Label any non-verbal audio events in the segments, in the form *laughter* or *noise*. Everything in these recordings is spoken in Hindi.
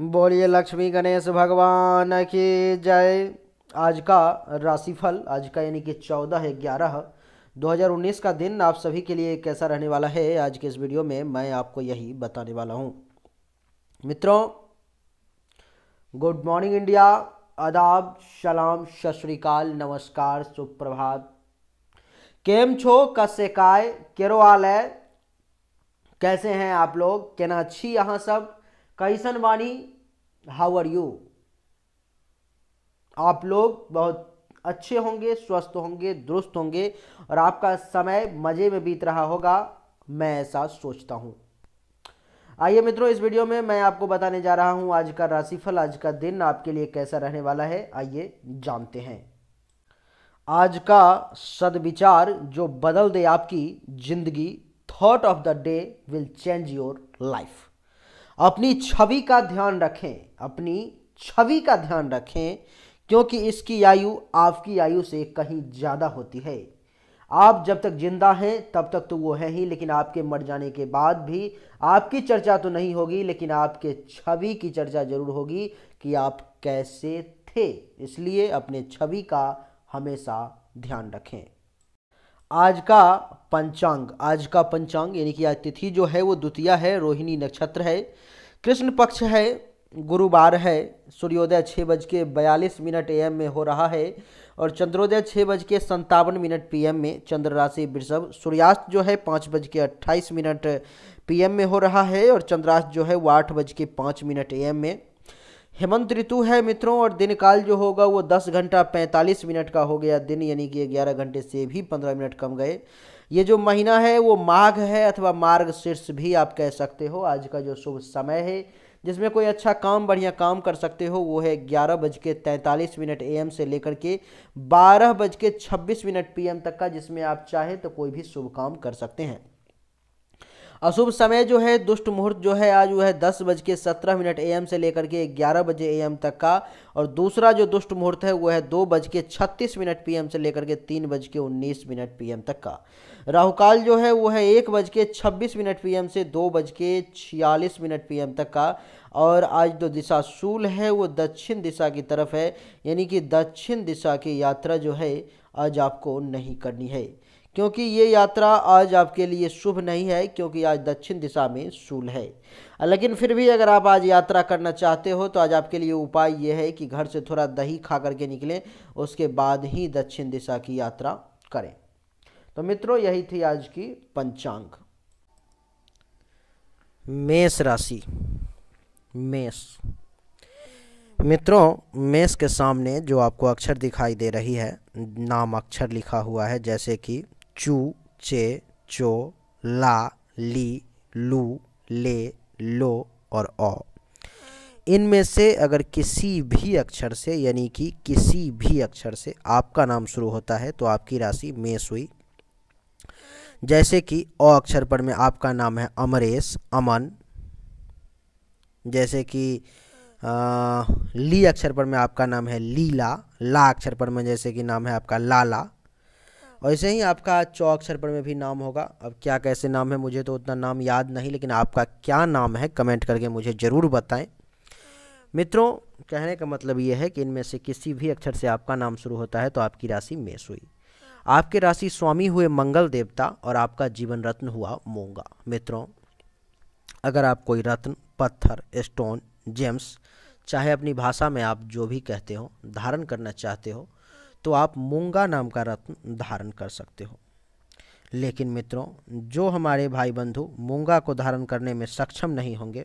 बोलिए लक्ष्मी गणेश भगवान की जय आज का राशिफल आज का यानी कि चौदह ग्यारह 2019 का दिन आप सभी के लिए कैसा रहने वाला है आज के इस वीडियो में मैं आपको यही बताने वाला हूँ मित्रों गुड मॉर्निंग इंडिया आदाब सलाम सत नमस्कार सुप्रभात केम छो कसे काय केरो आल कैसे हैं आप लोग केना अच्छी यहाँ सब कैसन वाणी हाउ आर यू आप लोग बहुत अच्छे होंगे स्वस्थ होंगे दुरुस्त होंगे और आपका समय मज़े में बीत रहा होगा मैं ऐसा सोचता हूँ आइए मित्रों इस वीडियो में मैं आपको बताने जा रहा हूँ आज का राशिफल आज का दिन आपके लिए कैसा रहने वाला है आइए जानते हैं आज का सदविचार जो बदल दे आपकी जिंदगी thought of the day will change your life अपनी छवि का ध्यान रखें अपनी छवि का ध्यान रखें क्योंकि इसकी आयु आपकी आयु से कहीं ज़्यादा होती है आप जब तक जिंदा हैं तब तक तो वो है ही लेकिन आपके मर जाने के बाद भी आपकी चर्चा तो नहीं होगी लेकिन आपके छवि की चर्चा जरूर होगी कि आप कैसे थे इसलिए अपने छवि का हमेशा ध्यान रखें आज का पंचांग आज का पंचांग यानी कि आज तिथि जो है वो द्वितीय है रोहिणी नक्षत्र है कृष्ण पक्ष है गुरुवार है सूर्योदय छः बज के बयालीस मिनट एम में हो रहा है और चंद्रोदय छः बज के संतावन मिनट एम में चंद्र राशि वृषभ सूर्यास्त जो है पाँच बज के अट्ठाईस मिनट एम में हो रहा है और चंद्रास्त जो है वो आठ बज के पाँच मिनट एम में हेमंत ऋतु है मित्रों और दिन काल जो होगा वो 10 घंटा 45 मिनट का हो गया दिन यानी कि 11 घंटे से भी 15 मिनट कम गए ये जो महीना है वो माघ है अथवा मार्ग शीर्ष भी आप कह सकते हो आज का जो शुभ समय है जिसमें कोई अच्छा काम बढ़िया काम कर सकते हो वो है ग्यारह बज के तैंतालीस मिनट ए से लेकर के बारह बज के छब्बीस मिनट पी तक का जिसमें आप चाहें तो कोई भी शुभ काम कर सकते हैं अशुभ समय जो है दुष्ट मुहूर्त जो है आज वह दस बज के सत्रह मिनट एम से लेकर के ग्यारह बजे एम तक का और दूसरा जो दुष्ट मुहूर्त है वह है दो बज के छत्तीस मिनट एम से लेकर के तीन बज के उन्नीस मिनट एम तक का राहुकाल जो है वह है एक बज के छब्बीस मिनट एम से दो बज के छियालीस मिनट एम तक का और आज जो दिशा शूल है वो दक्षिण दिशा की तरफ है यानी कि दक्षिण दिशा की यात्रा जो है आज आपको नहीं करनी है क्योंकि ये यात्रा आज आपके लिए शुभ नहीं है क्योंकि आज दक्षिण दिशा में सूल है लेकिन फिर भी अगर आप आज यात्रा करना चाहते हो तो आज आपके लिए उपाय ये है कि घर से थोड़ा दही खा करके निकलें उसके बाद ही दक्षिण दिशा की यात्रा करें तो मित्रों यही थी आज की पंचांग मेष राशि मेष मित्रों मेष के सामने जो आपको अक्षर दिखाई दे रही है नाम अक्षर लिखा हुआ है जैसे कि चू चे चो ला ली लू ले लो और ओ इनमें से अगर किसी भी अक्षर से यानी कि किसी भी अक्षर से आपका नाम शुरू होता है तो आपकी राशि मेष हुई जैसे कि ओ अक्षर पर में आपका नाम है अमरेश अमन जैसे कि आ, ली अक्षर पर में आपका नाम है लीला ला अक्षर पर में जैसे कि नाम है आपका लाला और ऐसे ही आपका चौ अक्षर पर में भी नाम होगा अब क्या कैसे नाम है मुझे तो उतना नाम याद नहीं लेकिन आपका क्या नाम है कमेंट करके मुझे ज़रूर बताएं मित्रों कहने का मतलब ये है कि इनमें से किसी भी अक्षर से आपका नाम शुरू होता है तो आपकी राशि मेष हुई आपके राशि स्वामी हुए मंगल देवता और आपका जीवन रत्न हुआ मोंगा मित्रों अगर आप कोई रत्न पत्थर स्टोन जेम्स चाहे अपनी भाषा में आप जो भी कहते हो धारण करना चाहते हो तो आप मूंगा नाम का रत्न धारण कर सकते हो लेकिन मित्रों जो हमारे भाई बंधु मूंगा को धारण करने में सक्षम नहीं होंगे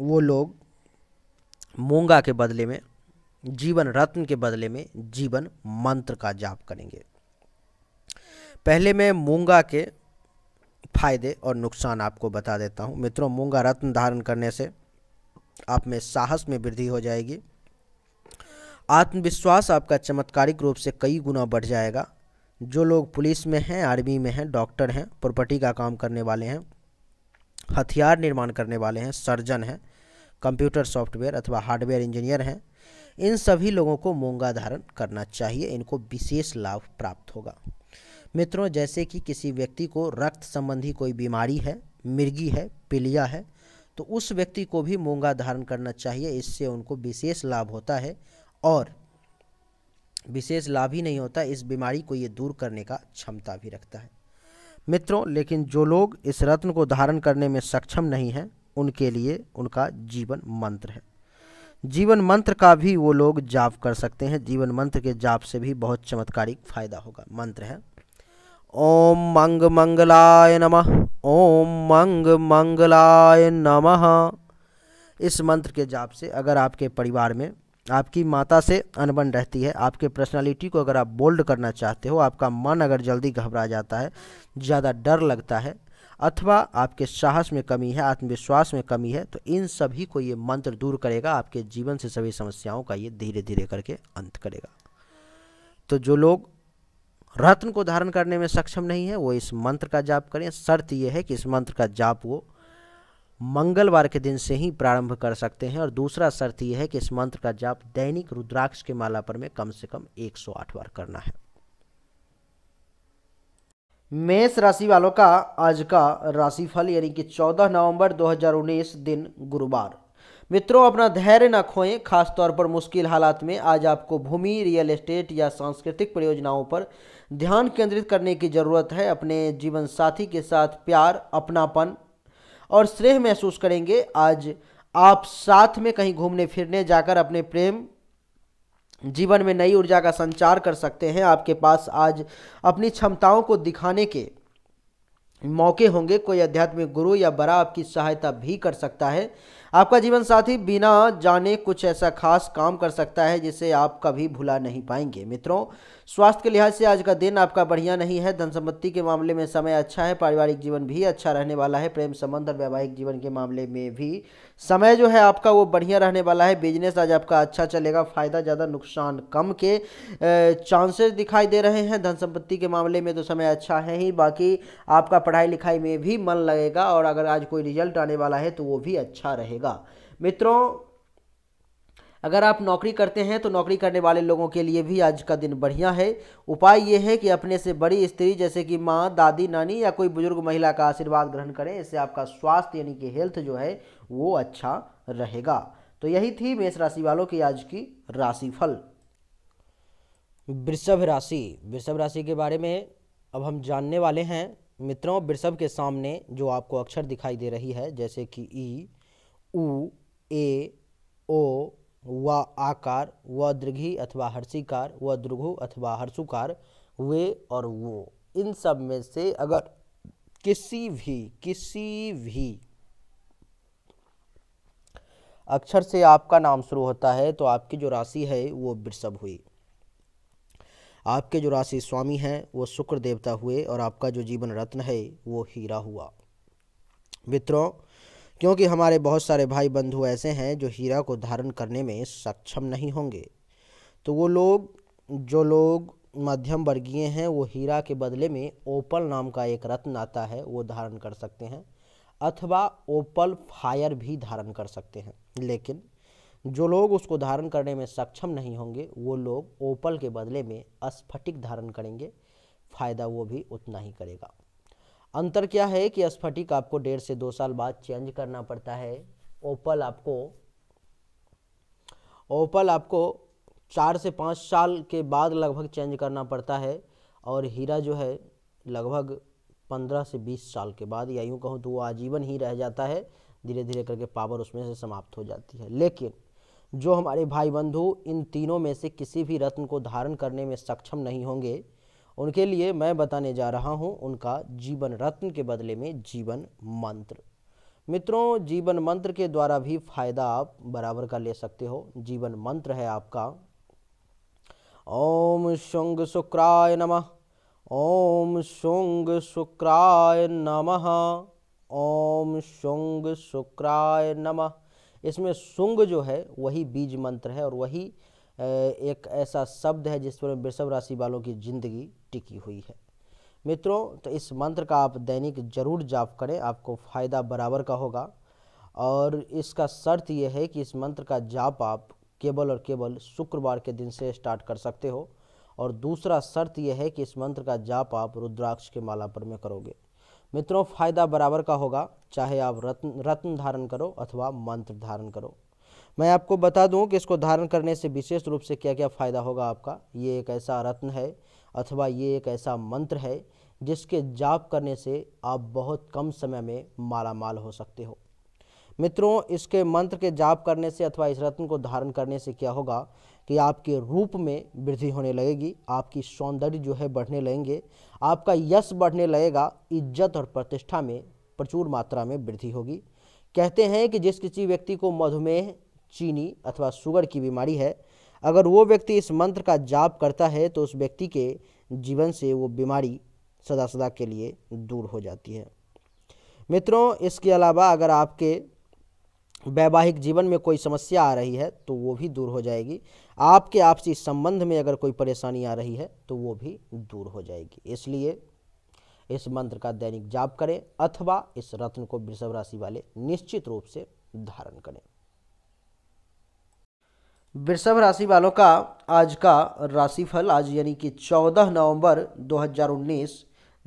वो लोग मूंगा के बदले में जीवन रत्न के बदले में जीवन मंत्र का जाप करेंगे पहले मैं मूंगा के फायदे और नुकसान आपको बता देता हूँ मित्रों मूंगा रत्न धारण करने से आप में साहस में वृद्धि हो जाएगी आत्मविश्वास आपका चमत्कारिक रूप से कई गुना बढ़ जाएगा जो लोग पुलिस में हैं आर्मी में हैं डॉक्टर हैं प्रॉपर्टी का काम करने वाले हैं हथियार निर्माण करने वाले हैं सर्जन हैं कंप्यूटर सॉफ्टवेयर अथवा हार्डवेयर इंजीनियर हैं इन सभी लोगों को मूंगा धारण करना चाहिए इनको विशेष लाभ प्राप्त होगा मित्रों जैसे कि किसी व्यक्ति को रक्त संबंधी कोई बीमारी है मिर्गी है पीलिया है तो उस व्यक्ति को भी मूंगा धारण करना चाहिए इससे उनको विशेष लाभ होता है और विशेष लाभ ही नहीं होता इस बीमारी को ये दूर करने का क्षमता भी रखता है मित्रों लेकिन जो लोग इस रत्न को धारण करने में सक्षम नहीं हैं उनके लिए उनका जीवन मंत्र है जीवन मंत्र का भी वो लोग जाप कर सकते हैं जीवन मंत्र के जाप से भी बहुत चमत्कारिक फायदा होगा मंत्र है ओम मंग मंगलाय नमः ओम मंग मंगलाय नमः इस मंत्र के जाप से अगर आपके परिवार में आपकी माता से अनबन रहती है आपके पर्सनालिटी को अगर आप बोल्ड करना चाहते हो आपका मन अगर जल्दी घबरा जाता है ज़्यादा डर लगता है अथवा आपके साहस में कमी है आत्मविश्वास में कमी है तो इन सभी को ये मंत्र दूर करेगा आपके जीवन से सभी समस्याओं का ये धीरे धीरे करके अंत करेगा तो जो लोग रत्न को धारण करने में सक्षम नहीं है वो इस मंत्र का जाप करें शर्त ये है कि इस मंत्र का जाप वो मंगलवार के दिन से ही प्रारंभ कर सकते हैं और दूसरा शर्त यह है कि इस मंत्र का जाप दैनिक रुद्राक्ष के माला पर में कम से कम 108 बार करना है मेष राशि वालों का आज का राशिफल यानी कि 14 नवंबर 2019 दिन गुरुवार मित्रों अपना धैर्य न खोएं खासतौर पर मुश्किल हालात में आज आपको भूमि रियल एस्टेट या सांस्कृतिक परियोजनाओं पर ध्यान केंद्रित करने की ज़रूरत है अपने जीवन साथी के साथ प्यार अपनापन और स्नेह महसूस करेंगे आज आप साथ में कहीं घूमने फिरने जाकर अपने प्रेम जीवन में नई ऊर्जा का संचार कर सकते हैं आपके पास आज अपनी क्षमताओं को दिखाने के मौके होंगे कोई आध्यात्मिक गुरु या बड़ा आपकी सहायता भी कर सकता है आपका जीवन साथी बिना जाने कुछ ऐसा खास काम कर सकता है जिसे आप कभी भुला नहीं पाएंगे मित्रों स्वास्थ्य के लिहाज से आज का दिन आपका बढ़िया नहीं है धन सम्पत्ति के मामले में समय अच्छा है पारिवारिक जीवन भी अच्छा रहने वाला है प्रेम संबंध और वैवाहिक जीवन के मामले में भी समय जो है आपका वो बढ़िया रहने वाला है बिजनेस आज आपका अच्छा चलेगा फायदा ज़्यादा नुकसान कम के चांसेस दिखाई दे रहे हैं धन संपत्ति के मामले में तो समय अच्छा है ही बाकी आपका पढ़ाई लिखाई में भी मन लगेगा और अगर आज कोई रिजल्ट आने वाला है तो वो भी अच्छा रहेगा मित्रों अगर आप नौकरी करते हैं तो नौकरी करने वाले लोगों के लिए भी आज का दिन बढ़िया है उपाय ये है कि अपने से बड़ी स्त्री जैसे कि माँ दादी नानी या कोई बुजुर्ग महिला का आशीर्वाद ग्रहण करें इससे आपका स्वास्थ्य यानी कि हेल्थ जो है वो अच्छा रहेगा तो यही थी मेष राशि वालों की आज की राशिफल वृषभ राशि वृषभ राशि के बारे में अब हम जानने वाले हैं मित्रों वृषभ के सामने जो आपको अक्षर दिखाई दे रही है जैसे कि ई उ ए ओ व आकार व दृघी अथवा हर्षिकार व द्रुघु अथवा हर्षुकार वे और वो इन सब में से अगर किसी भी किसी भी अक्षर से आपका नाम शुरू होता है तो आपकी जो राशि है वो वृषभ हुई आपके जो राशि स्वामी हैं वो शुक्र देवता हुए और आपका जो जीवन रत्न है वो हीरा हुआ मित्रों क्योंकि हमारे बहुत सारे भाई बंधु ऐसे हैं जो हीरा को धारण करने में सक्षम नहीं होंगे तो वो लोग जो लोग मध्यम वर्गीय हैं वो हीरा के बदले में ओपल नाम का एक रत्न आता है वो धारण कर सकते हैं अथवा ओपल फायर भी धारण कर सकते हैं लेकिन जो लोग उसको धारण करने में सक्षम नहीं होंगे वो लोग ओपल के बदले में अस्फटिक धारण करेंगे फ़ायदा वो भी उतना ही करेगा अंतर क्या है कि स्फटिक आपको डेढ़ से दो साल बाद चेंज करना पड़ता है ओपल आपको ओपल आपको चार से पाँच साल के बाद लगभग चेंज करना पड़ता है और हीरा जो है लगभग पंद्रह से बीस साल के बाद या यूँ कहूँ तो वो आजीवन ही रह जाता है धीरे धीरे करके पावर उसमें से समाप्त हो जाती है लेकिन जो हमारे भाई बंधु इन तीनों में से किसी भी रत्न को धारण करने में सक्षम नहीं होंगे उनके लिए मैं बताने जा रहा हूँ उनका जीवन रत्न के बदले में जीवन मंत्र मित्रों जीवन मंत्र के द्वारा भी फायदा आप बराबर का ले सकते हो जीवन मंत्र है आपका ओम शुंग शुक्राय नमः ओम शुंग शुक्राय नमः ओम शुंग शुक्राय नमः इसमें शुंग जो है वही बीज मंत्र है और वही एक ऐसा शब्द है जिस पर वृषभ राशि वालों की जिंदगी टिकी हुई है मित्रों तो इस मंत्र का आप दैनिक जरूर जाप करें आपको फ़ायदा बराबर का होगा और इसका शर्त यह है कि इस मंत्र का जाप आप केवल और केवल शुक्रवार के दिन से स्टार्ट कर सकते हो और दूसरा शर्त यह है कि इस मंत्र का जाप आप रुद्राक्ष के माला पर में करोगे मित्रों फ़ायदा बराबर का होगा चाहे आप रत्न रत्न धारण करो अथवा मंत्र धारण करो मैं आपको बता दूं कि इसको धारण करने से विशेष रूप से क्या क्या फ़ायदा होगा आपका ये एक ऐसा रत्न है अथवा ये एक ऐसा मंत्र है जिसके जाप करने से आप बहुत कम समय में माला माल हो सकते हो मित्रों इसके मंत्र के जाप करने से अथवा इस रत्न को धारण करने से क्या होगा कि आपके रूप में वृद्धि होने लगेगी आपकी सौंदर्य जो है बढ़ने लगेंगे आपका यश बढ़ने लगेगा इज्जत और प्रतिष्ठा में प्रचुर मात्रा में वृद्धि होगी कहते हैं कि जिस किसी व्यक्ति को मधुमेह चीनी अथवा शुगर की बीमारी है अगर वो व्यक्ति इस मंत्र का जाप करता है तो उस व्यक्ति के जीवन से वो बीमारी सदा सदा के लिए दूर हो जाती है मित्रों इसके अलावा अगर आपके वैवाहिक जीवन में कोई समस्या आ रही है तो वो भी दूर हो जाएगी आपके आपसी संबंध में अगर कोई परेशानी आ रही है तो वो भी दूर हो जाएगी इसलिए इस मंत्र का दैनिक जाप करें अथवा इस रत्न को वृषभ राशि वाले निश्चित रूप से धारण करें वृषभ राशि वालों का आज का राशिफल आज यानी कि 14 नवंबर 2019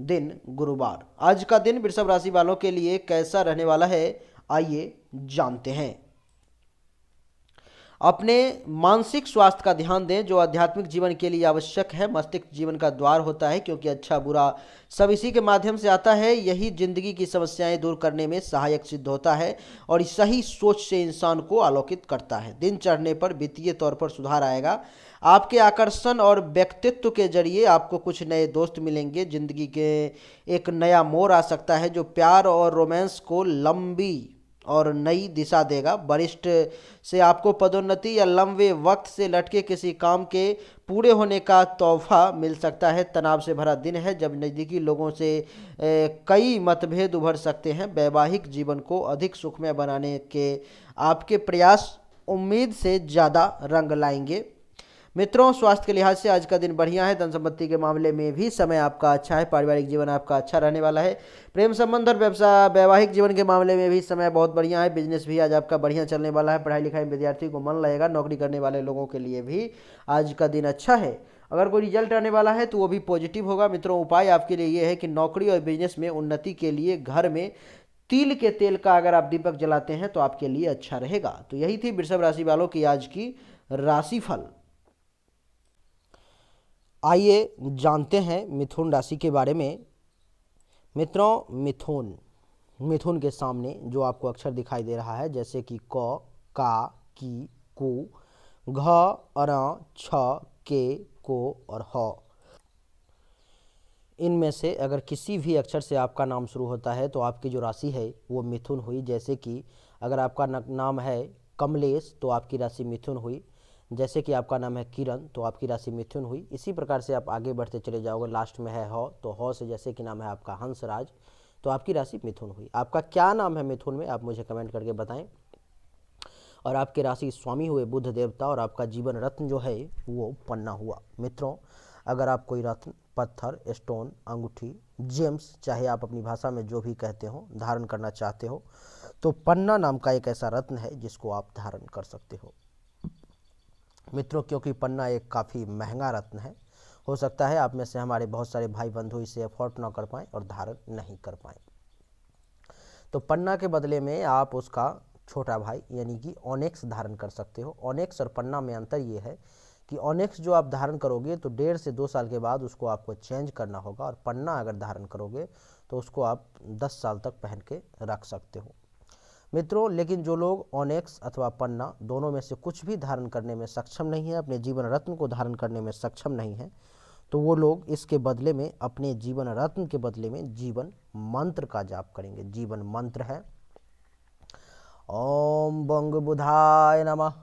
दिन गुरुवार आज का दिन वृषभ राशि वालों के लिए कैसा रहने वाला है आइए जानते हैं अपने मानसिक स्वास्थ्य का ध्यान दें जो आध्यात्मिक जीवन के लिए आवश्यक है मस्तिष्क जीवन का द्वार होता है क्योंकि अच्छा बुरा सब इसी के माध्यम से आता है यही जिंदगी की समस्याएं दूर करने में सहायक सिद्ध होता है और सही सोच से इंसान को आलोकित करता है दिन चढ़ने पर वित्तीय तौर पर सुधार आएगा आपके आकर्षण और व्यक्तित्व के जरिए आपको कुछ नए दोस्त मिलेंगे जिंदगी के एक नया मोर आ सकता है जो प्यार और रोमांस को लंबी और नई दिशा देगा वरिष्ठ से आपको पदोन्नति या लंबे वक्त से लटके किसी काम के पूरे होने का तोहफा मिल सकता है तनाव से भरा दिन है जब नज़दीकी लोगों से ए, कई मतभेद उभर सकते हैं वैवाहिक जीवन को अधिक सुखमय बनाने के आपके प्रयास उम्मीद से ज़्यादा रंग लाएंगे मित्रों स्वास्थ्य के लिहाज से आज का दिन बढ़िया है धन संपत्ति के मामले में भी समय आपका अच्छा है पारिवारिक जीवन आपका अच्छा रहने वाला है प्रेम संबंध और व्यवसाय वैवाहिक जीवन के मामले में भी समय बहुत बढ़िया है बिजनेस भी आज आपका बढ़िया चलने वाला है पढ़ाई लिखाई विद्यार्थी को मन लगेगा नौकरी करने वाले लोगों के लिए भी आज का दिन अच्छा है अगर कोई रिजल्ट आने वाला है तो वो भी पॉजिटिव होगा मित्रों उपाय आपके लिए ये है कि नौकरी और बिजनेस में उन्नति के लिए घर में तिल के तेल का अगर आप दीपक जलाते हैं तो आपके लिए अच्छा रहेगा तो यही थी वृषभ राशि वालों की आज की राशिफल आइए जानते हैं मिथुन राशि के बारे में मित्रों मिथुन मिथुन के सामने जो आपको अक्षर दिखाई दे रहा है जैसे कि क का की कु घ अर छ के को और ह इनमें से अगर किसी भी अक्षर से आपका नाम शुरू होता है तो आपकी जो राशि है वो मिथुन हुई जैसे कि अगर आपका नाम है कमलेश तो आपकी राशि मिथुन हुई जैसे कि आपका नाम है किरण तो आपकी राशि मिथुन हुई इसी प्रकार से आप आगे बढ़ते चले जाओगे लास्ट में है हौ तो हौ से जैसे कि नाम है आपका हंसराज तो आपकी राशि मिथुन हुई आपका क्या नाम है मिथुन में आप मुझे कमेंट करके बताएं और आपके राशि स्वामी हुए बुद्ध देवता और आपका जीवन रत्न जो है वो पन्ना हुआ मित्रों अगर आप कोई रत्न पत्थर स्टोन अंगूठी जेम्स चाहे आप अपनी भाषा में जो भी कहते हो धारण करना चाहते हो तो पन्ना नाम का एक ऐसा रत्न है जिसको आप धारण कर सकते हो मित्रों क्योंकि पन्ना एक काफ़ी महंगा रत्न है हो सकता है आप में से हमारे बहुत सारे भाई बंधु इसे अफोर्ड ना कर पाएँ और धारण नहीं कर पाएँ तो पन्ना के बदले में आप उसका छोटा भाई यानी कि ऑनेक्स धारण कर सकते हो ओनेक्स और पन्ना में अंतर ये है कि ओनेक्स जो आप धारण करोगे तो डेढ़ से दो साल के बाद उसको आपको चेंज करना होगा और पन्ना अगर धारण करोगे तो उसको आप दस साल तक पहन के रख सकते हो मित्रों लेकिन जो लोग ऑनेक्स अथवा पन्ना दोनों में से कुछ भी धारण करने में सक्षम नहीं है अपने जीवन रत्न को धारण करने में सक्षम नहीं है तो वो लोग इसके बदले में अपने जीवन रत्न के बदले में जीवन मंत्र का जाप करेंगे जीवन मंत्र है ओम बोंग बुधाय नमः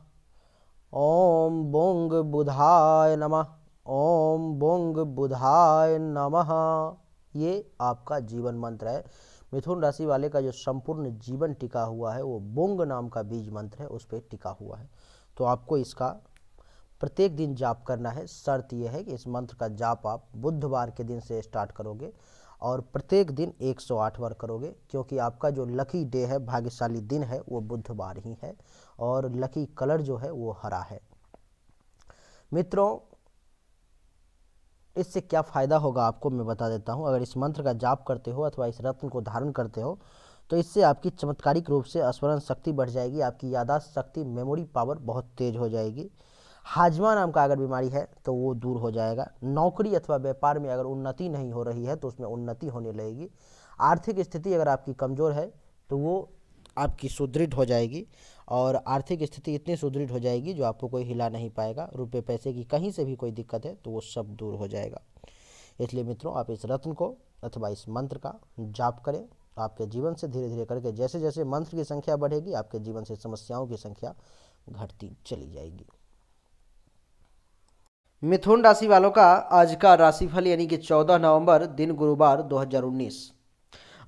ओम बोंग बुधाय नमः ओम बोंग बुधाय नमः ये आपका जीवन मंत्र है मिथुन राशि वाले का जो संपूर्ण जीवन टिका हुआ है वो बोंग नाम का बीज मंत्र है उस पर टिका हुआ है तो आपको इसका प्रत्येक दिन जाप करना है शर्त यह है कि इस मंत्र का जाप आप बुधवार के दिन से स्टार्ट करोगे और प्रत्येक दिन 108 बार करोगे क्योंकि आपका जो लकी डे है भाग्यशाली दिन है वो बुधवार ही है और लकी कलर जो है वो हरा है मित्रों इससे क्या फ़ायदा होगा आपको मैं बता देता हूँ अगर इस मंत्र का जाप करते हो अथवा इस रत्न को धारण करते हो तो इससे आपकी चमत्कारिक रूप से स्मरण शक्ति बढ़ जाएगी आपकी यादाश्त शक्ति मेमोरी पावर बहुत तेज़ हो जाएगी हाजमा नाम का अगर बीमारी है तो वो दूर हो जाएगा नौकरी अथवा व्यापार में अगर उन्नति नहीं हो रही है तो उसमें उन्नति होने लगेगी आर्थिक स्थिति अगर आपकी कमज़ोर है तो वो आपकी सुदृढ़ हो जाएगी और आर्थिक स्थिति इतनी सुदृढ़ हो जाएगी जो आपको कोई हिला नहीं पाएगा रुपये पैसे की कहीं से भी कोई दिक्कत है तो वो सब दूर हो जाएगा इसलिए मित्रों आप इस रत्न को अथवा इस मंत्र का जाप करें आपके जीवन से धीरे धीरे करके जैसे जैसे मंत्र की संख्या बढ़ेगी आपके जीवन से समस्याओं की संख्या घटती चली जाएगी मिथुन राशि वालों का आज का राशिफल यानी कि 14 नवंबर दिन गुरुवार 2019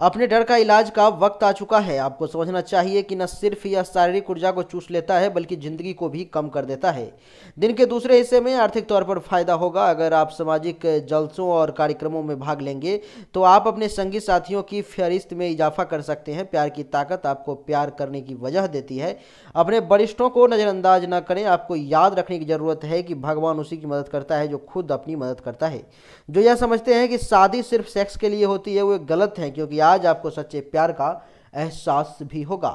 अपने डर का इलाज का वक्त आ चुका है आपको समझना चाहिए कि न सिर्फ यह शारीरिक ऊर्जा को चूस लेता है बल्कि जिंदगी को भी कम कर देता है दिन के दूसरे हिस्से में आर्थिक तौर पर फायदा होगा अगर आप सामाजिक जलसों और कार्यक्रमों में भाग लेंगे तो आप अपने संगी साथियों की फहरिस्त में इजाफा कर सकते हैं प्यार की ताकत आपको प्यार करने की वजह देती है अपने वरिष्ठों को नज़रअंदाज न करें आपको याद रखने की ज़रूरत है कि भगवान उसी की मदद करता है जो खुद अपनी मदद करता है जो यह समझते हैं कि शादी सिर्फ सेक्स के लिए होती है वो गलत है क्योंकि आप आज आपको सच्चे प्यार का एहसास भी होगा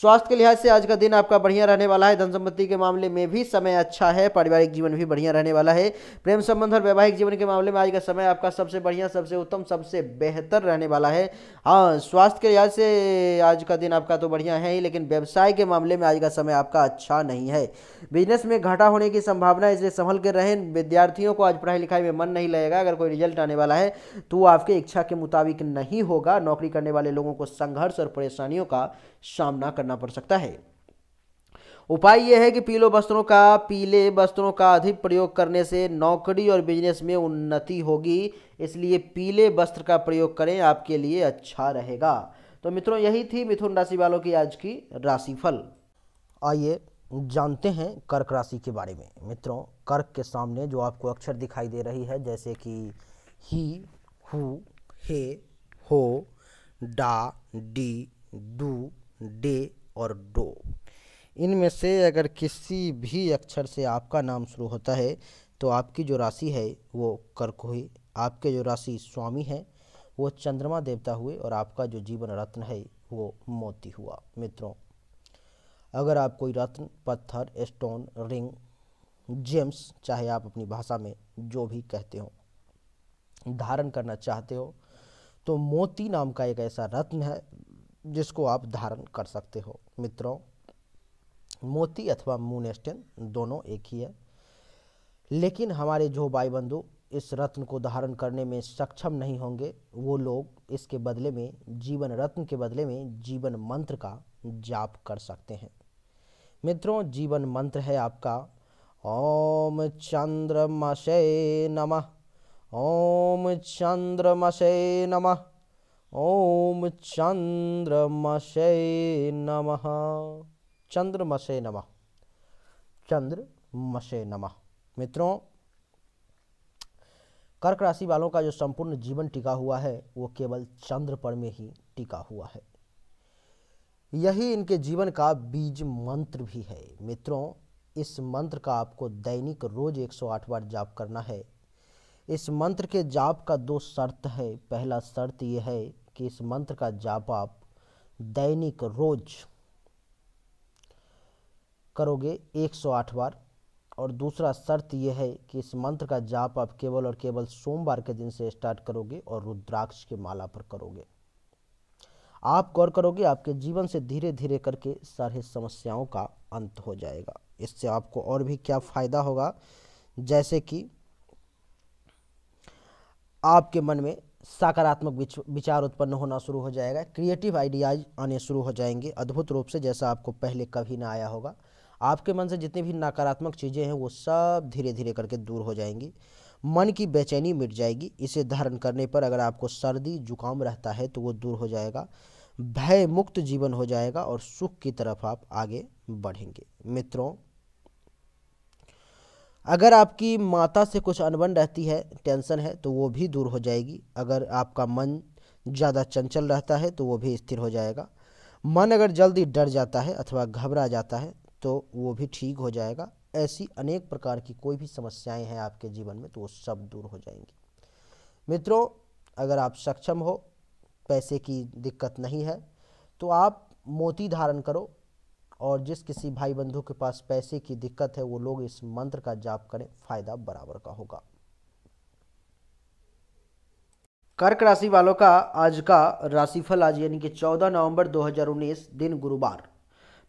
स्वास्थ्य के लिहाज से आज का दिन आपका बढ़िया रहने वाला है धन संपत्ति के मामले में भी समय अच्छा है पारिवारिक जीवन भी बढ़िया रहने वाला है प्रेम संबंध और वैवाहिक जीवन के मामले में आज का समय आपका सबसे बढ़िया सबसे उत्तम सबसे बेहतर रहने वाला है हाँ स्वास्थ्य के लिहाज से आज का दिन आपका तो बढ़िया है ही लेकिन व्यवसाय के मामले में आज का समय आपका अच्छा नहीं है बिजनेस में घाटा होने की संभावना इसलिए संभल कर रहें विद्यार्थियों को आज पढ़ाई लिखाई में मन नहीं लगेगा अगर कोई रिजल्ट आने वाला है तो आपके इच्छा के मुताबिक नहीं होगा नौकरी करने वाले लोगों को संघर्ष और परेशानियों का सामना करना पड़ सकता है उपाय यह है कि पीले वस्त्रों का पीले वस्त्रों का अधिक प्रयोग करने से नौकरी और बिजनेस में उन्नति होगी इसलिए पीले वस्त्र का प्रयोग करें आपके लिए अच्छा रहेगा तो मित्रों यही थी मिथुन राशि वालों की आज की राशिफल आइए जानते हैं कर्क राशि के बारे में मित्रों कर्क के सामने जो आपको अक्षर दिखाई दे रही है जैसे कि ही हु हे हो डा डी डू डे और डो इनमें से अगर किसी भी अक्षर से आपका नाम शुरू होता है तो आपकी जो राशि है वो कर्क हुई आपके जो राशि स्वामी है वो चंद्रमा देवता हुए और आपका जो जीवन रत्न है वो मोती हुआ मित्रों अगर आप कोई रत्न पत्थर स्टोन रिंग जेम्स चाहे आप अपनी भाषा में जो भी कहते हो धारण करना चाहते हो तो मोती नाम का एक ऐसा रत्न है जिसको आप धारण कर सकते हो मित्रों मोती अथवा मून स्टेन दोनों एक ही है लेकिन हमारे जो भाई बंधु इस रत्न को धारण करने में सक्षम नहीं होंगे वो लोग इसके बदले में जीवन रत्न के बदले में जीवन मंत्र का जाप कर सकते हैं मित्रों जीवन मंत्र है आपका ओम चंद्रमशे नमः ओम चंद्रमशे नमः ओम चंद्रमशे नमः चंद्रमशे नमः चंद्रमशे नमः मित्रों कर्क राशि वालों का जो संपूर्ण जीवन टिका हुआ है वो केवल चंद्र पर में ही टिका हुआ है यही इनके जीवन का बीज मंत्र भी है मित्रों इस मंत्र का आपको दैनिक रोज 108 बार जाप करना है इस मंत्र के जाप का दो शर्त है पहला शर्त यह है कि इस मंत्र का जाप आप दैनिक रोज करोगे 108 बार और दूसरा शर्त यह है कि इस मंत्र का जाप आप केवल और केवल सोमवार के दिन से स्टार्ट करोगे और रुद्राक्ष के माला पर करोगे आप गौर करोगे आपके जीवन से धीरे धीरे करके सारे समस्याओं का अंत हो जाएगा इससे आपको और भी क्या फ़ायदा होगा जैसे कि आपके मन में सकारात्मक विचार उत्पन्न होना शुरू हो जाएगा क्रिएटिव आइडियाज आने शुरू हो जाएंगे अद्भुत रूप से जैसा आपको पहले कभी ना आया होगा आपके मन से जितनी भी नकारात्मक चीज़ें हैं वो सब धीरे धीरे करके दूर हो जाएंगी मन की बेचैनी मिट जाएगी इसे धारण करने पर अगर आपको सर्दी जुकाम रहता है तो वो दूर हो जाएगा भय मुक्त जीवन हो जाएगा और सुख की तरफ आप आगे बढ़ेंगे मित्रों अगर आपकी माता से कुछ अनबन रहती है टेंशन है तो वो भी दूर हो जाएगी अगर आपका मन ज़्यादा चंचल रहता है तो वो भी स्थिर हो जाएगा मन अगर जल्दी डर जाता है अथवा घबरा जाता है तो वो भी ठीक हो जाएगा ऐसी अनेक प्रकार की कोई भी समस्याएं हैं आपके जीवन में तो वो सब दूर हो जाएंगी मित्रों अगर आप सक्षम हो पैसे की दिक्कत नहीं है तो आप मोती धारण करो और जिस किसी भाई बंधु के पास पैसे की दिक्कत है वो लोग इस मंत्र का जाप करें फायदा बराबर का होगा कर्क राशि वालों का आज का राशिफल आज यानी कि 14 नवंबर 2019 दिन गुरुवार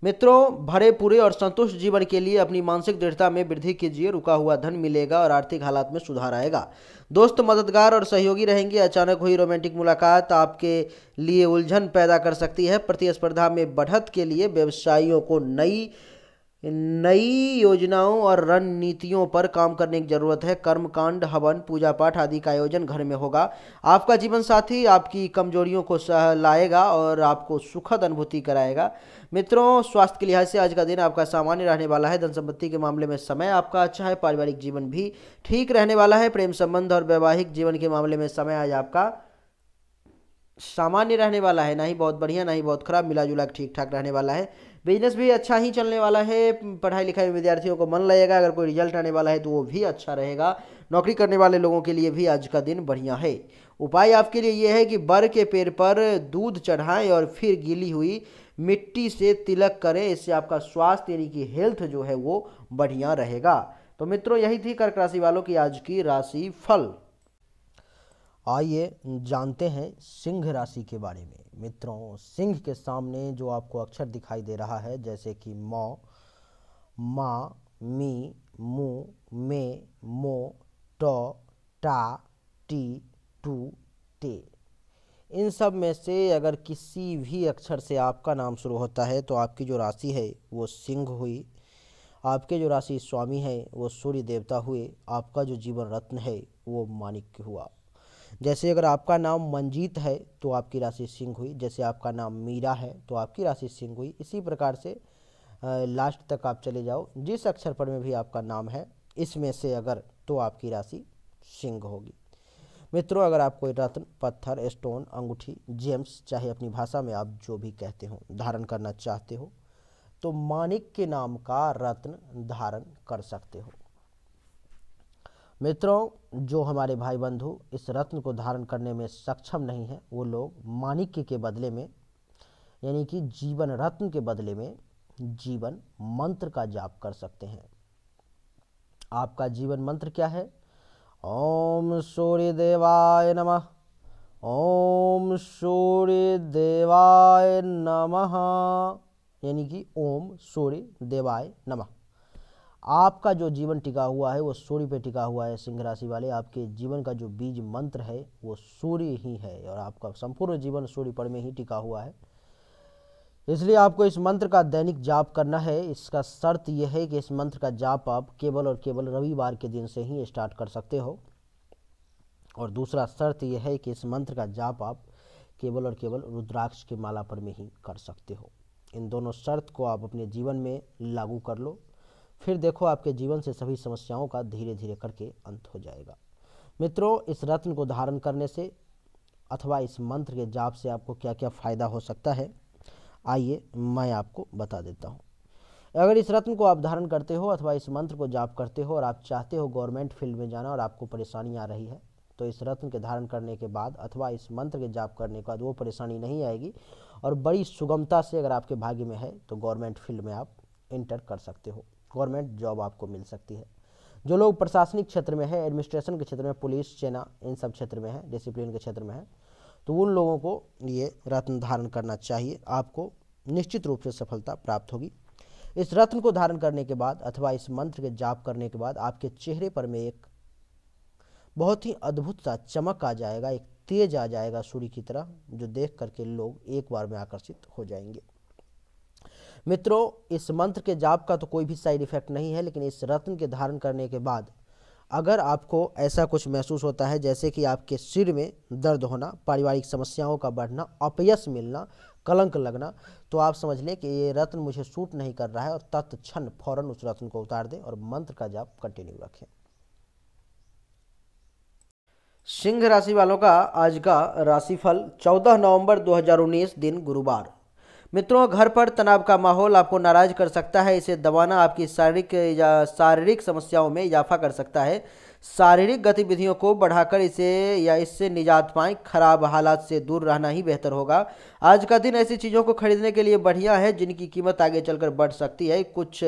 मित्रों भरे पूरे और संतुष्ट जीवन के लिए अपनी मानसिक दृढ़ता में वृद्धि कीजिए रुका हुआ धन मिलेगा और आर्थिक हालात में सुधार आएगा दोस्त मददगार और सहयोगी रहेंगे अचानक हुई रोमांटिक मुलाकात आपके लिए उलझन पैदा कर सकती है प्रतिस्पर्धा में बढ़त के लिए व्यवसायियों को नई नई योजनाओं और रणनीतियों पर काम करने की जरूरत है कर्मकांड हवन पूजा पाठ आदि का आयोजन घर में होगा आपका जीवन साथी आपकी कमजोरियों को सह लाएगा और आपको सुखद अनुभूति कराएगा मित्रों स्वास्थ्य के लिहाज से आज का दिन आपका सामान्य रहने वाला है धन संपत्ति के मामले में समय आपका अच्छा है पारिवारिक जीवन भी ठीक रहने वाला है प्रेम संबंध और वैवाहिक जीवन के मामले में समय आज आपका सामान्य रहने वाला है ना ही बहुत बढ़िया ना ही बहुत खराब मिला जुला ठीक ठाक रहने वाला है बिजनेस भी अच्छा ही चलने वाला है पढ़ाई लिखाई विद्यार्थियों को मन लगेगा अगर कोई रिजल्ट आने वाला है तो वो भी अच्छा रहेगा नौकरी करने वाले लोगों के लिए भी आज का दिन बढ़िया है उपाय आपके लिए ये है कि बर के पेड़ पर दूध चढ़ाएं और फिर गीली हुई मिट्टी से तिलक करें इससे आपका स्वास्थ्य यानी कि हेल्थ जो है वो बढ़िया रहेगा तो मित्रों यही थी कर्क राशि वालों की आज की राशि फल आइए जानते हैं सिंह राशि के बारे में मित्रों सिंह के सामने जो आपको अक्षर दिखाई दे रहा है जैसे कि मौ मा मी मु मे मो टो टा टी टू टे इन सब में से अगर किसी भी अक्षर से आपका नाम शुरू होता है तो आपकी जो राशि है वो सिंह हुई आपके जो राशि स्वामी है वो सूर्य देवता हुए आपका जो जीवन रत्न है वो मानिक हुआ जैसे अगर आपका नाम मंजीत है तो आपकी राशि सिंह हुई जैसे आपका नाम मीरा है तो आपकी राशि सिंह हुई इसी प्रकार से लास्ट तक आप चले जाओ जिस अक्षर पर में भी आपका नाम है इसमें से अगर तो आपकी राशि सिंह होगी मित्रों अगर आप कोई रत्न पत्थर स्टोन अंगूठी जेम्स चाहे अपनी भाषा में आप जो भी कहते हो धारण करना चाहते हो तो मानिक के नाम का रत्न धारण कर सकते हो मित्रों जो हमारे भाई बंधु इस रत्न को धारण करने में सक्षम नहीं है वो लोग माणिक्य के बदले में यानी कि जीवन रत्न के बदले में जीवन मंत्र का जाप कर सकते हैं आपका जीवन मंत्र क्या है ओम सूर्य देवाय नम ओम सूर्य देवाय नमः यानी कि ओम सूर्य देवाय नमः आपका जो जीवन टिका हुआ है वो सूर्य पे टिका हुआ है सिंह राशि वाले आपके जीवन का जो बीज मंत्र है वो सूर्य ही है और आपका संपूर्ण जीवन सूर्य पर में ही टिका हुआ है इसलिए आपको इस मंत्र का दैनिक जाप करना है इसका शर्त यह है कि इस मंत्र का जाप आप केवल और केवल रविवार के दिन से ही स्टार्ट कर सकते हो और दूसरा शर्त यह है कि इस मंत्र का जाप आप केवल और केवल रुद्राक्ष के माला पर में ही कर सकते हो इन दोनों शर्त को आप अपने जीवन में लागू कर लो फिर देखो आपके जीवन से सभी समस्याओं का धीरे धीरे करके अंत हो जाएगा मित्रों इस रत्न को धारण करने से अथवा इस मंत्र के जाप से आपको क्या क्या फ़ायदा हो सकता है आइए मैं आपको बता देता हूँ अगर इस रत्न को आप धारण करते हो अथवा इस मंत्र को जाप करते हो और आप चाहते हो गवर्नमेंट फील्ड में जाना और आपको परेशानी आ रही है तो इस रत्न के धारण करने के बाद अथवा इस मंत्र के जाप करने के बाद वो परेशानी नहीं आएगी और बड़ी सुगमता से अगर आपके भाग्य में है तो गवर्नमेंट फील्ड में आप इंटर कर सकते हो गवर्नमेंट जॉब आपको मिल सकती है जो लोग प्रशासनिक क्षेत्र में है एडमिनिस्ट्रेशन के क्षेत्र में पुलिस सेना इन सब क्षेत्र में है डिसिप्लिन के क्षेत्र में है तो उन लोगों को ये रत्न धारण करना चाहिए आपको निश्चित रूप से सफलता प्राप्त होगी इस रत्न को धारण करने के बाद अथवा इस मंत्र के जाप करने के बाद आपके चेहरे पर में एक बहुत ही अद्भुत सा चमक आ जाएगा एक तेज आ जाएगा सूर्य की तरह जो देख करके लोग एक बार में आकर्षित हो जाएंगे मित्रों इस मंत्र के जाप का तो कोई भी साइड इफेक्ट नहीं है लेकिन इस रत्न के धारण करने के बाद अगर आपको ऐसा कुछ महसूस होता है जैसे कि आपके सिर में दर्द होना पारिवारिक समस्याओं का बढ़ना अपयस मिलना कलंक लगना तो आप समझ लें कि ये रत्न मुझे सूट नहीं कर रहा है और तत्क्षण फौरन उस रत्न को उतार दें और मंत्र का जाप कंटिन्यू रखें सिंह राशि वालों का आज का राशिफल 14 नवंबर 2019 दिन गुरुवार मित्रों घर पर तनाव का माहौल आपको नाराज कर सकता है इसे दबाना आपकी शारीरिक या शारीरिक समस्याओं में इजाफा कर सकता है शारीरिक गतिविधियों को बढ़ाकर इसे या इससे निजात पाएं खराब हालात से दूर रहना ही बेहतर होगा आज का दिन ऐसी चीज़ों को खरीदने के लिए बढ़िया है जिनकी कीमत आगे चलकर बढ़ सकती है कुछ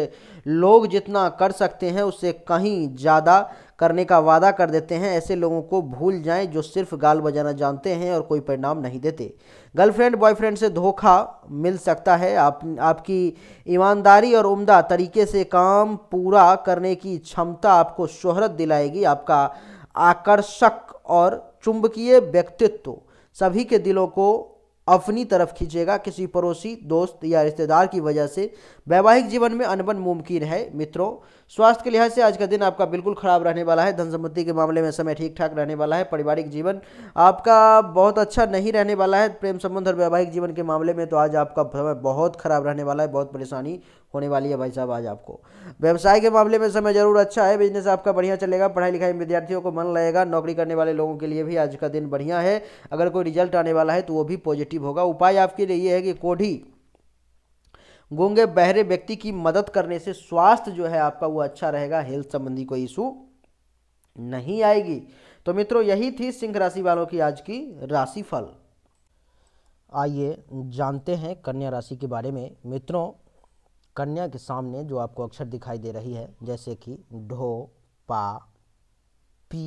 लोग जितना कर सकते हैं उससे कहीं ज़्यादा करने का वादा कर देते हैं ऐसे लोगों को भूल जाएं जो सिर्फ गाल बजाना जानते हैं और कोई परिणाम नहीं देते गर्लफ्रेंड बॉयफ्रेंड से धोखा मिल सकता है आप आपकी ईमानदारी और उम्दा तरीके से काम पूरा करने की क्षमता आपको शोहरत दिलाएगी आपका आकर्षक और चुंबकीय व्यक्तित्व सभी के दिलों को अपनी तरफ खींचेगा किसी पड़ोसी दोस्त या रिश्तेदार की वजह से वैवाहिक जीवन में अनबन मुमकिन है मित्रों स्वास्थ्य के लिहाज से आज का दिन आपका बिल्कुल ख़राब रहने वाला है धन सम्पत्ति के मामले में समय ठीक ठाक रहने वाला है पारिवारिक जीवन आपका बहुत अच्छा नहीं रहने वाला है प्रेम संबंध और वैवाहिक जीवन के मामले में तो आज आपका समय बहुत ख़राब रहने वाला है बहुत परेशानी होने वाली है भाई साहब आज आपको व्यवसाय के मामले में समय जरूर अच्छा है बिजनेस आपका बढ़िया चलेगा पढ़ाई लिखाई विद्यार्थियों को मन लगेगा नौकरी करने वाले लोगों के लिए भी आज का दिन बढ़िया है अगर कोई रिजल्ट आने वाला है तो वो भी पॉजिटिव होगा उपाय आपके लिए ये है कि कोढ़ी गूंगे बहरे व्यक्ति की मदद करने से स्वास्थ्य जो है आपका वो अच्छा रहेगा हेल्थ संबंधी कोई इशू नहीं आएगी तो मित्रों यही थी सिंह राशि वालों की आज की राशिफल आइए जानते हैं कन्या राशि के बारे में मित्रों कन्या के सामने जो आपको अक्षर दिखाई दे रही है जैसे कि ढो पा पी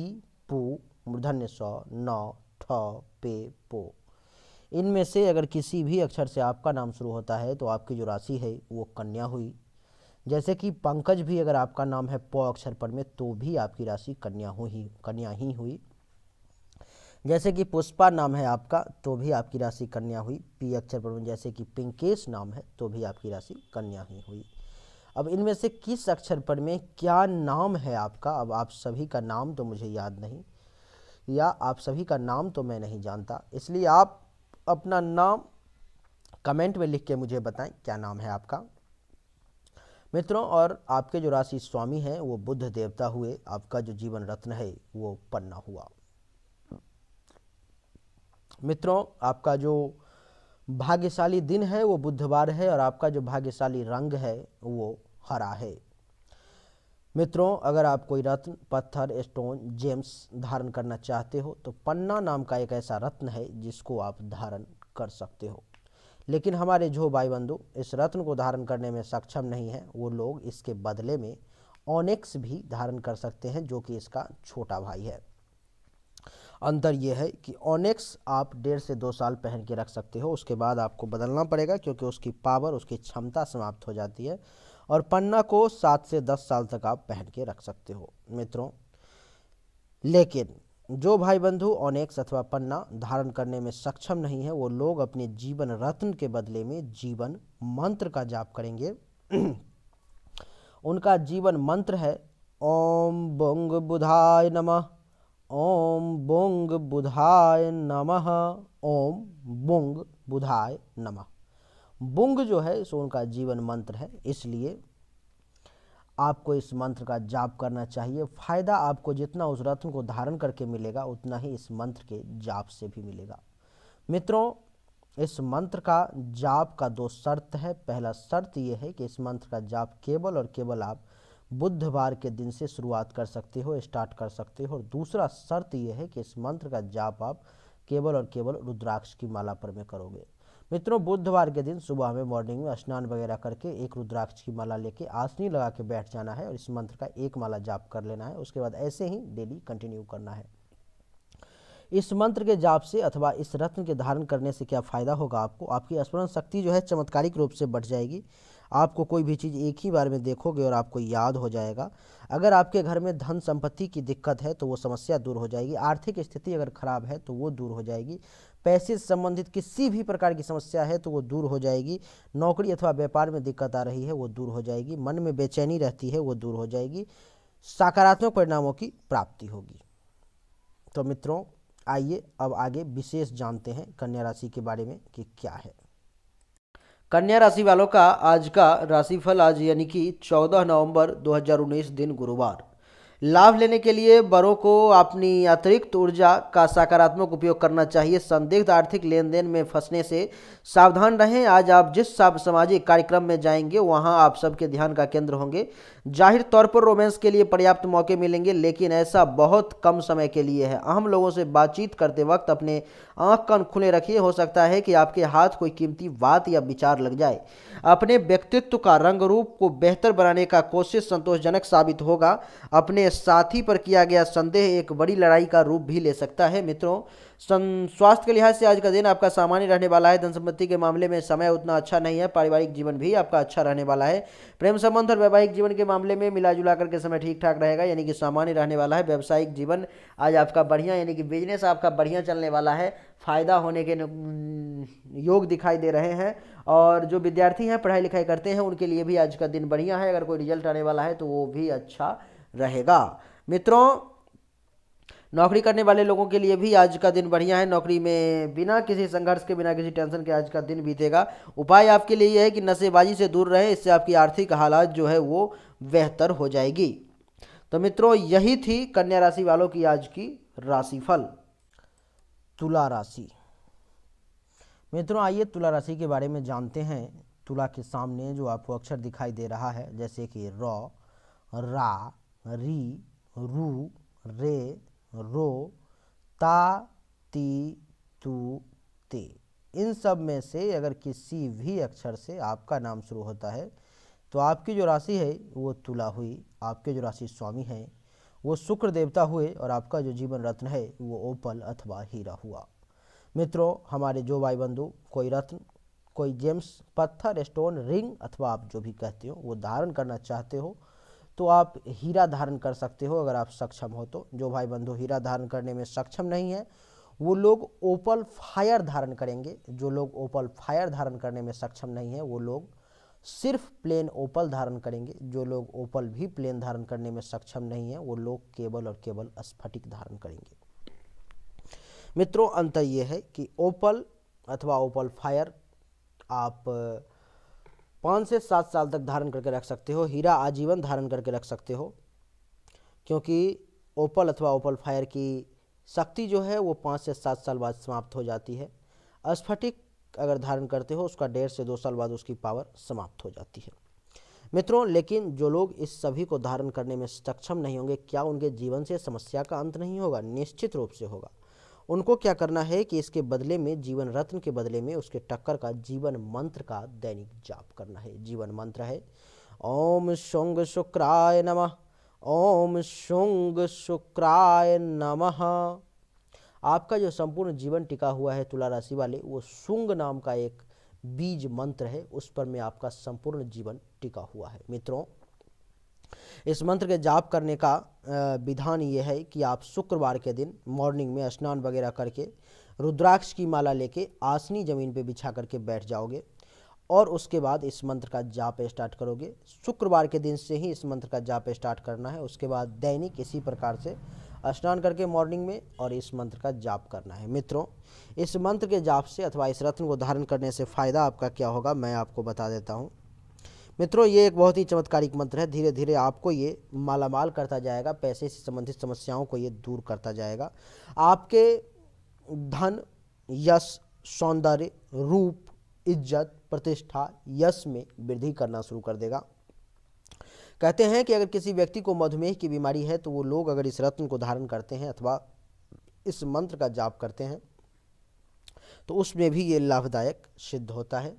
पू मूर्धन्य सौ न ठ पे पो इनमें से अगर किसी भी अक्षर से आपका नाम शुरू होता है तो आपकी जो राशि है वो कन्या हुई जैसे कि पंकज भी अगर आपका नाम है प अक्षर पर में तो भी आपकी राशि कन्या हुई कन्या ही हुई जैसे कि पुष्पा नाम है आपका तो भी आपकी राशि कन्या हुई पी अक्षर पर जैसे कि पिंकेश नाम है तो भी आपकी राशि कन्या ही हुई अब इनमें से किस अक्षर पर में क्या नाम है आपका अब आप सभी का नाम तो मुझे याद नहीं या आप सभी का नाम तो मैं नहीं जानता इसलिए आप अपना नाम कमेंट में लिख के मुझे बताएं क्या नाम है आपका मित्रों और आपके जो राशि स्वामी हैं वो बुद्ध देवता हुए आपका जो जीवन रत्न है वो पन्ना हुआ मित्रों आपका जो भाग्यशाली दिन है वो बुधवार है और आपका जो भाग्यशाली रंग है वो हरा है मित्रों अगर आप कोई रत्न पत्थर स्टोन जेम्स धारण करना चाहते हो तो पन्ना नाम का एक ऐसा रत्न है जिसको आप धारण कर सकते हो लेकिन हमारे जो भाई बंधु इस रत्न को धारण करने में सक्षम नहीं है वो लोग इसके बदले में ऑनेक्स भी धारण कर सकते हैं जो कि इसका छोटा भाई है अंतर ये है कि ओनेक्स आप डेढ़ से दो साल पहन के रख सकते हो उसके बाद आपको बदलना पड़ेगा क्योंकि उसकी पावर उसकी क्षमता समाप्त हो जाती है और पन्ना को सात से दस साल तक आप पहन के रख सकते हो मित्रों लेकिन जो भाई बंधु ओनेक्स अथवा पन्ना धारण करने में सक्षम नहीं है वो लोग अपने जीवन रत्न के बदले में जीवन मंत्र का जाप करेंगे *clears throat* उनका जीवन मंत्र है ओम बुंग बुधाय नमः ओम बोंग बुधाय नमः ओम बोंग बुधाय नमः बुंग जो है सो उनका जीवन मंत्र है इसलिए आपको इस मंत्र का जाप करना चाहिए फायदा आपको जितना उस रत्न को धारण करके मिलेगा उतना ही इस मंत्र के जाप से भी मिलेगा मित्रों इस मंत्र का जाप का दो शर्त है पहला शर्त ये है कि इस मंत्र का जाप केवल और केवल आप बुधवार के दिन से शुरुआत कर सकते हो स्टार्ट कर सकते हो और दूसरा शर्त यह है कि इस मंत्र का जाप आप केवल और केवल रुद्राक्ष की माला पर में करोगे मित्रों बुधवार के दिन सुबह में मॉर्निंग में स्नान वगैरह करके एक रुद्राक्ष की माला लेके आसनी लगा के बैठ जाना है और इस मंत्र का एक माला जाप कर लेना है उसके बाद ऐसे ही डेली कंटिन्यू करना है इस मंत्र के जाप से अथवा इस रत्न के धारण करने से क्या फ़ायदा होगा आपको आपकी स्मरण शक्ति जो है चमत्कारिक रूप से बढ़ जाएगी आपको कोई भी चीज़ एक ही बार में देखोगे और आपको याद हो जाएगा अगर आपके घर में धन संपत्ति की दिक्कत है तो वो समस्या दूर हो जाएगी आर्थिक स्थिति अगर खराब है तो वो दूर हो जाएगी पैसे से संबंधित किसी भी प्रकार की समस्या है तो वो दूर हो जाएगी नौकरी अथवा व्यापार में दिक्कत आ रही है वो दूर हो जाएगी मन में बेचैनी रहती है वो दूर हो जाएगी सकारात्मक परिणामों की प्राप्ति होगी तो मित्रों आइए अब आगे विशेष जानते हैं कन्या राशि के बारे में कि क्या है कन्या राशि वालों का आज का राशिफल आज यानी कि 14 नवंबर 2019 दिन गुरुवार लाभ लेने के लिए बड़ों को अपनी अतिरिक्त ऊर्जा का सकारात्मक उपयोग करना चाहिए संदिग्ध आर्थिक लेन देन में फंसने से सावधान रहें आज आप जिस सामाजिक कार्यक्रम में जाएंगे वहां आप सबके ध्यान का केंद्र होंगे जाहिर तौर पर रोमांस के लिए पर्याप्त मौके मिलेंगे लेकिन ऐसा बहुत कम समय के लिए है अहम लोगों से बातचीत करते वक्त अपने आँख कान खुले रखिए हो सकता है कि आपके हाथ कोई कीमती बात या विचार लग जाए अपने व्यक्तित्व का रंग रूप को बेहतर बनाने का कोशिश संतोषजनक साबित होगा अपने साथी पर किया गया संदेह एक बड़ी लड़ाई का रूप भी ले सकता है मित्रों स्वास्थ्य के लिहाज से आज का दिन आपका सामान्य रहने वाला है धन संपत्ति के मामले में समय उतना अच्छा नहीं है पारिवारिक जीवन भी आपका अच्छा रहने वाला है प्रेम संबंध और वैवाहिक जीवन के मामले में मिला जुला करके समय ठीक ठाक रहेगा यानी कि सामान्य रहने वाला है व्यावसायिक जीवन आज आपका बढ़िया यानी कि बिजनेस आपका बढ़िया चलने वाला है फ़ायदा होने के योग दिखाई दे रहे हैं और जो विद्यार्थी हैं पढ़ाई लिखाई करते हैं उनके लिए भी आज का दिन बढ़िया है अगर कोई रिजल्ट आने वाला है तो वो भी अच्छा रहेगा मित्रों नौकरी करने वाले लोगों के लिए भी आज का दिन बढ़िया है नौकरी में बिना किसी संघर्ष के बिना किसी टेंशन के आज का दिन बीतेगा उपाय आपके लिए यह है कि नशेबाजी से दूर रहें इससे आपकी आर्थिक हालात जो है वो बेहतर हो जाएगी तो मित्रों यही थी कन्या राशि वालों की आज की राशिफल तुला राशि मित्रों आइए तुला राशि के बारे में जानते हैं तुला के सामने जो आपको अक्षर दिखाई दे रहा है जैसे कि रॉ रा री रू रे रो ता ती तू ते इन सब में से अगर किसी भी अक्षर से आपका नाम शुरू होता है तो आपकी जो राशि है वो तुला हुई आपके जो राशि स्वामी हैं वो शुक्र देवता हुए और आपका जो जीवन रत्न है वो ओपल अथवा हीरा हुआ मित्रों हमारे जो भाई बंधु कोई रत्न कोई जेम्स पत्थर स्टोन रिंग अथवा आप जो भी कहते हो वो धारण करना चाहते हो तो आप हीरा धारण कर सकते हो अगर आप सक्षम हो तो जो भाई बंधु हीरा धारण करने में सक्षम नहीं है वो लोग ओपल फायर धारण करेंगे जो लोग ओपल फायर धारण करने में सक्षम नहीं है वो लोग सिर्फ प्लेन ओपल धारण करेंगे जो लोग ओपल भी प्लेन धारण करने में सक्षम नहीं है वो लोग केवल और केवल स्फटिक धारण करेंगे मित्रों अंतर ये है कि ओपल अथवा ओपल फायर आप पाँच से सात साल तक धारण करके रख सकते हो हीरा आजीवन धारण करके रख सकते हो क्योंकि ओपल अथवा ओपल फायर की शक्ति जो है वो पाँच से सात साल बाद समाप्त हो जाती है स्फटिक अगर धारण करते हो उसका डेढ़ से दो साल बाद उसकी पावर समाप्त हो जाती है मित्रों लेकिन जो लोग इस सभी को धारण करने में सक्षम नहीं होंगे क्या उनके जीवन से समस्या का अंत नहीं होगा निश्चित रूप से होगा उनको क्या करना है कि इसके बदले में जीवन रत्न के बदले में उसके टक्कर का जीवन मंत्र का दैनिक जाप करना है जीवन मंत्र है ओम शुंग शुक्राय नमः ओम शुंग शुक्राय नमः आपका जो संपूर्ण जीवन टिका हुआ है तुला राशि वाले वो शुंग नाम का एक बीज मंत्र है उस पर मैं आपका संपूर्ण जीवन टिका हुआ है मित्रों इस मंत्र के जाप करने का विधान ये है कि आप शुक्रवार के दिन मॉर्निंग में स्नान वगैरह करके रुद्राक्ष की माला लेके आसनी ज़मीन पे बिछा करके बैठ जाओगे और उसके बाद इस मंत्र का जाप स्टार्ट करोगे शुक्रवार के दिन से ही इस मंत्र का जाप स्टार्ट करना है उसके बाद दैनिक इसी प्रकार से स्नान करके मॉर्निंग में और इस मंत्र का जाप करना है मित्रों इस मंत्र के जाप से अथवा इस रत्न को धारण करने से फ़ायदा आपका क्या होगा मैं आपको बता देता हूँ मित्रों ये एक बहुत ही चमत्कारिक मंत्र है धीरे धीरे आपको ये मालामाल करता जाएगा पैसे से संबंधित समस्याओं को ये दूर करता जाएगा आपके धन यश सौंदर्य रूप इज्जत प्रतिष्ठा यश में वृद्धि करना शुरू कर देगा कहते हैं कि अगर किसी व्यक्ति को मधुमेह की बीमारी है तो वो लोग अगर इस रत्न को धारण करते हैं अथवा इस मंत्र का जाप करते हैं तो उसमें भी ये लाभदायक सिद्ध होता है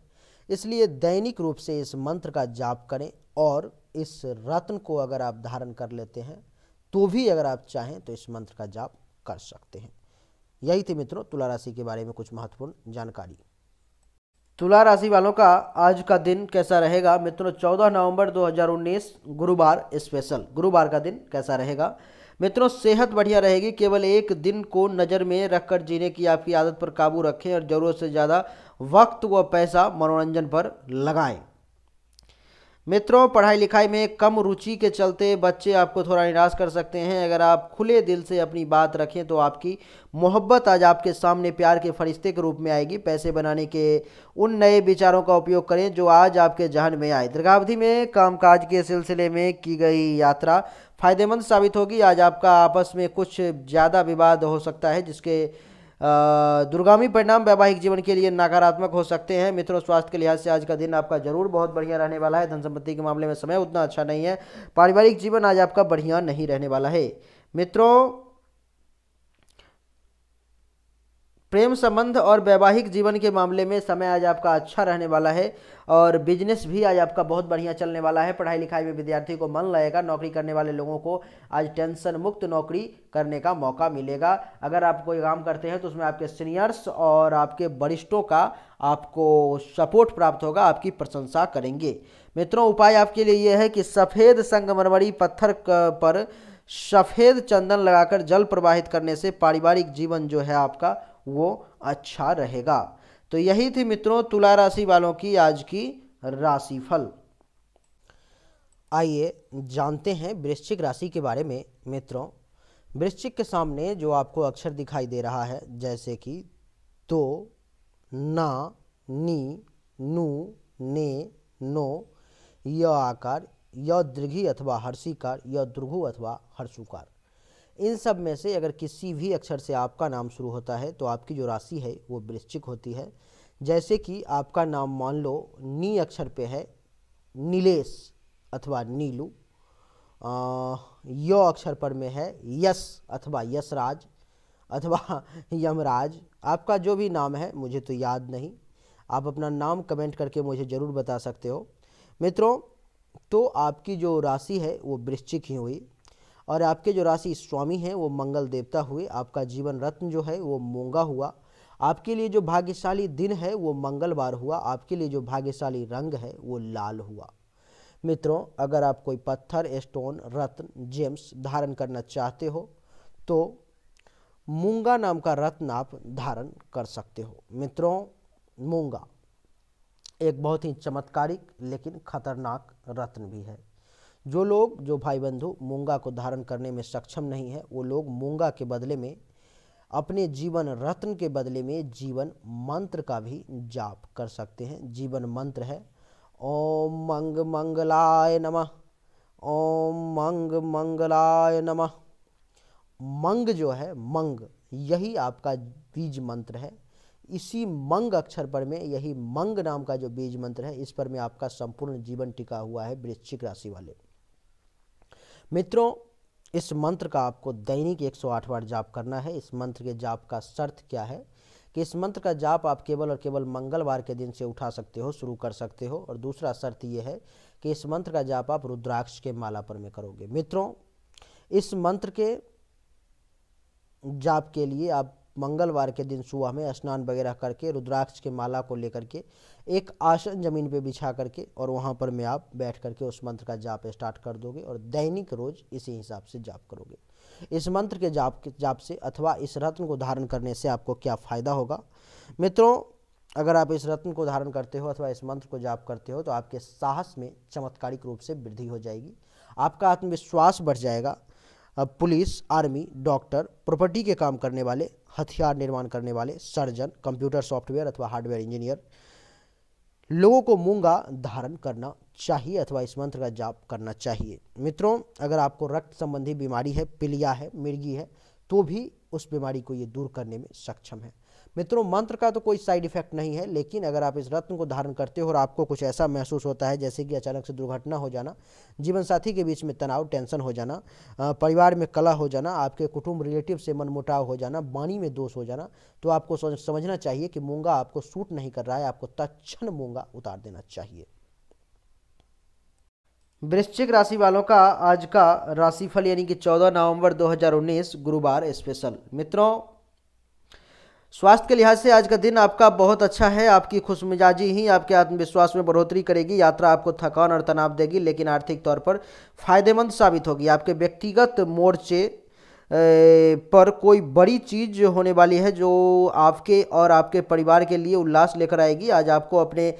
इसलिए दैनिक रूप से इस मंत्र का जाप करें और इस रत्न को अगर आप धारण कर लेते हैं तो भी अगर आप चाहें तो इस मंत्र का जाप कर सकते हैं यही थे मित्रों तुला राशि के बारे में कुछ महत्वपूर्ण जानकारी तुला राशि वालों का आज का दिन कैसा रहेगा मित्रों 14 नवंबर 2019 गुरुवार स्पेशल गुरुवार का दिन कैसा रहेगा मित्रों सेहत बढ़िया रहेगी केवल एक दिन को नज़र में रखकर जीने की आपकी आदत पर काबू रखें और ज़रूरत से ज़्यादा वक्त व पैसा मनोरंजन पर लगाएं मित्रों पढ़ाई लिखाई में कम रुचि के चलते बच्चे आपको थोड़ा निराश कर सकते हैं अगर आप खुले दिल से अपनी बात रखें तो आपकी मोहब्बत आज आपके सामने प्यार के फरिश्ते के रूप में आएगी पैसे बनाने के उन नए विचारों का उपयोग करें जो आज आपके जहन में आए दीर्घावधि में कामकाज के सिलसिले में की गई यात्रा फायदेमंद साबित होगी आज आपका आपस में कुछ ज़्यादा विवाद हो सकता है जिसके दुर्गामी परिणाम वैवाहिक जीवन के लिए नकारात्मक हो सकते हैं मित्रों स्वास्थ्य के लिहाज से आज का दिन आपका जरूर बहुत बढ़िया रहने वाला है धन संपत्ति के मामले में समय उतना अच्छा नहीं है पारिवारिक जीवन आज आपका बढ़िया नहीं रहने वाला है मित्रों प्रेम संबंध और वैवाहिक जीवन के मामले में समय आज आपका अच्छा रहने वाला है और बिजनेस भी आज आपका बहुत बढ़िया चलने वाला है पढ़ाई लिखाई में विद्यार्थी को मन लगेगा नौकरी करने वाले लोगों को आज टेंशन मुक्त नौकरी करने का मौका मिलेगा अगर आप कोई काम करते हैं तो उसमें आपके सीनियर्स और आपके वरिष्ठों का आपको सपोर्ट प्राप्त होगा आपकी प्रशंसा करेंगे मित्रों उपाय आपके लिए ये है कि सफ़ेद संगमरमरी पत्थर पर सफ़ेद चंदन लगाकर जल प्रवाहित करने से पारिवारिक जीवन जो है आपका वो अच्छा रहेगा तो यही थी मित्रों तुला राशि वालों की आज की राशिफल आइए जानते हैं वृश्चिक राशि के बारे में मित्रों वृश्चिक के सामने जो आपको अक्षर दिखाई दे रहा है जैसे कि तो ना नी नू ने नो य आकार य दीर्घी अथवा हर्षिकार य दुर्घु अथवा हर्षुकार इन सब में से अगर किसी भी अक्षर से आपका नाम शुरू होता है तो आपकी जो राशि है वो वृश्चिक होती है जैसे कि आपका नाम मान लो नी अक्षर पे है नीलेश अथवा नीलू य अक्षर पर में है यस अथवा यशराज अथवा *laughs* यमराज आपका जो भी नाम है मुझे तो याद नहीं आप अपना नाम कमेंट करके मुझे ज़रूर बता सकते हो मित्रों तो आपकी जो राशि है वो वृश्चिक ही हुई और आपके जो राशि स्वामी हैं वो मंगल देवता हुए आपका जीवन रत्न जो है वो मूंगा हुआ आपके लिए जो भाग्यशाली दिन है वो मंगलवार हुआ आपके लिए जो भाग्यशाली रंग है वो लाल हुआ मित्रों अगर आप कोई पत्थर स्टोन रत्न जेम्स धारण करना चाहते हो तो मूंगा नाम का रत्न आप धारण कर सकते हो मित्रों मूंगा एक बहुत ही चमत्कारिक लेकिन खतरनाक रत्न भी है जो लोग जो भाई बंधु मूंगा को धारण करने में सक्षम नहीं है वो लोग मूंगा के बदले में अपने जीवन रत्न के बदले में जीवन मंत्र का भी जाप कर सकते हैं जीवन मंत्र है ओम मंग मंगलाय नमः ओम मंग मंगलाय नमः मंग जो है मंग यही आपका बीज मंत्र है इसी मंग अक्षर पर में यही मंग नाम का जो बीज मंत्र है इस पर में आपका संपूर्ण जीवन टिका हुआ है वृश्चिक राशि वाले मित्रों इस मंत्र का आपको दैनिक 108 बार जाप करना है इस मंत्र के जाप का शर्त क्या है कि इस मंत्र का जाप आप केवल और केवल मंगलवार के दिन से उठा सकते हो शुरू कर सकते हो और दूसरा शर्त यह है कि इस मंत्र का जाप आप रुद्राक्ष के माला पर में करोगे मित्रों इस मंत्र के जाप के लिए आप मंगलवार के दिन सुबह में स्नान वगैरह करके रुद्राक्ष के माला को लेकर के एक आसन ज़मीन पे बिछा करके और वहाँ पर मैं आप बैठ करके उस मंत्र का जाप स्टार्ट कर दोगे और दैनिक रोज इसी हिसाब से जाप करोगे इस मंत्र के जाप के जाप से अथवा इस रत्न को धारण करने से आपको क्या फ़ायदा होगा मित्रों अगर आप इस रत्न को धारण करते हो अथवा इस मंत्र को जाप करते हो तो आपके साहस में चमत्कारिक रूप से वृद्धि हो जाएगी आपका आत्मविश्वास बढ़ जाएगा पुलिस आर्मी डॉक्टर प्रॉपर्टी के काम करने वाले हथियार निर्माण करने वाले सर्जन कंप्यूटर सॉफ्टवेयर अथवा हार्डवेयर इंजीनियर लोगों को मूंगा धारण करना चाहिए अथवा इस मंत्र का जाप करना चाहिए मित्रों अगर आपको रक्त संबंधी बीमारी है पिलिया है मिर्गी है तो भी उस बीमारी को ये दूर करने में सक्षम है मित्रों मंत्र का तो कोई साइड इफेक्ट नहीं है लेकिन अगर आप इस रत्न को धारण करते हो और आपको कुछ ऐसा महसूस होता है जैसे कि अचानक से दुर्घटना हो जाना जीवन साथी के बीच में तनाव टेंशन हो जाना परिवार में कला हो जाना आपके कुटुंब रिलेटिव से मनमुटाव हो जाना वाणी में दोष हो जाना तो आपको समझना चाहिए कि मूंगा आपको सूट नहीं कर रहा है आपको तक्षण मूंगा उतार देना चाहिए वृश्चिक राशि वालों का आज का राशिफल यानी कि 14 नवंबर 2019 गुरुवार स्पेशल मित्रों स्वास्थ्य के लिहाज से आज का दिन आपका बहुत अच्छा है आपकी खुश मिजाजी ही आपके आत्मविश्वास में बढ़ोतरी करेगी यात्रा आपको थकान और तनाव देगी लेकिन आर्थिक तौर पर फायदेमंद साबित होगी आपके व्यक्तिगत मोर्चे पर कोई बड़ी चीज़ होने वाली है जो आपके और आपके परिवार के लिए उल्लास लेकर आएगी आज आपको अपने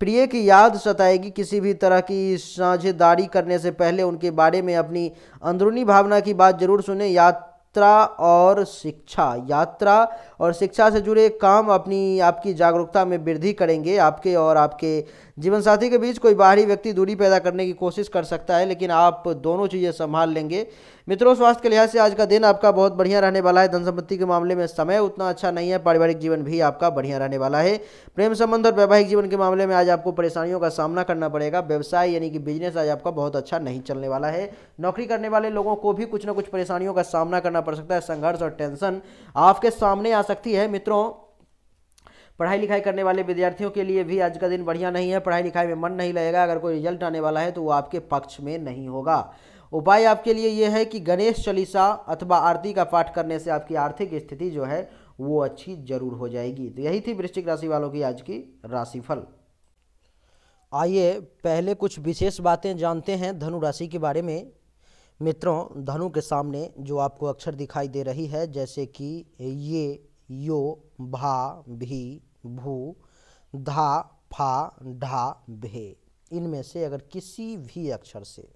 प्रिय की याद सताएगी किसी भी तरह की साझेदारी करने से पहले उनके बारे में अपनी अंदरूनी भावना की बात जरूर सुने याद यात्रा और शिक्षा यात्रा और शिक्षा से जुड़े काम अपनी आपकी जागरूकता में वृद्धि करेंगे आपके और आपके जीवनसाथी के बीच कोई बाहरी व्यक्ति दूरी पैदा करने की कोशिश कर सकता है लेकिन आप दोनों चीज़ें संभाल लेंगे मित्रों स्वास्थ्य के लिहाज से आज का दिन आपका बहुत बढ़िया रहने वाला है धन संपत्ति के मामले में समय उतना अच्छा नहीं है पारिवारिक जीवन भी आपका बढ़िया रहने वाला है प्रेम संबंध और वैवाहिक जीवन के मामले में आज आपको परेशानियों का सामना करना पड़ेगा व्यवसाय यानी कि बिजनेस आज आपका बहुत अच्छा नहीं चलने वाला है नौकरी करने वाले लोगों को भी कुछ ना कुछ परेशानियों का सामना करना पड़ सकता है संघर्ष और टेंशन आपके सामने आ सकती है मित्रों पढ़ाई लिखाई करने वाले विद्यार्थियों के लिए भी आज का दिन बढ़िया नहीं है पढ़ाई लिखाई में मन नहीं लगेगा अगर कोई रिजल्ट आने वाला है तो वो आपके पक्ष में नहीं होगा उपाय आपके लिए ये है कि गणेश चालीसा अथवा आरती का पाठ करने से आपकी आर्थिक स्थिति जो है वो अच्छी जरूर हो जाएगी तो यही थी वृश्चिक राशि वालों की आज की राशिफल आइए पहले कुछ विशेष बातें जानते हैं धनु राशि के बारे में मित्रों धनु के सामने जो आपको अक्षर दिखाई दे रही है जैसे कि ये यो भा भी भू धा फा ढा भे इनमें से अगर किसी भी अक्षर से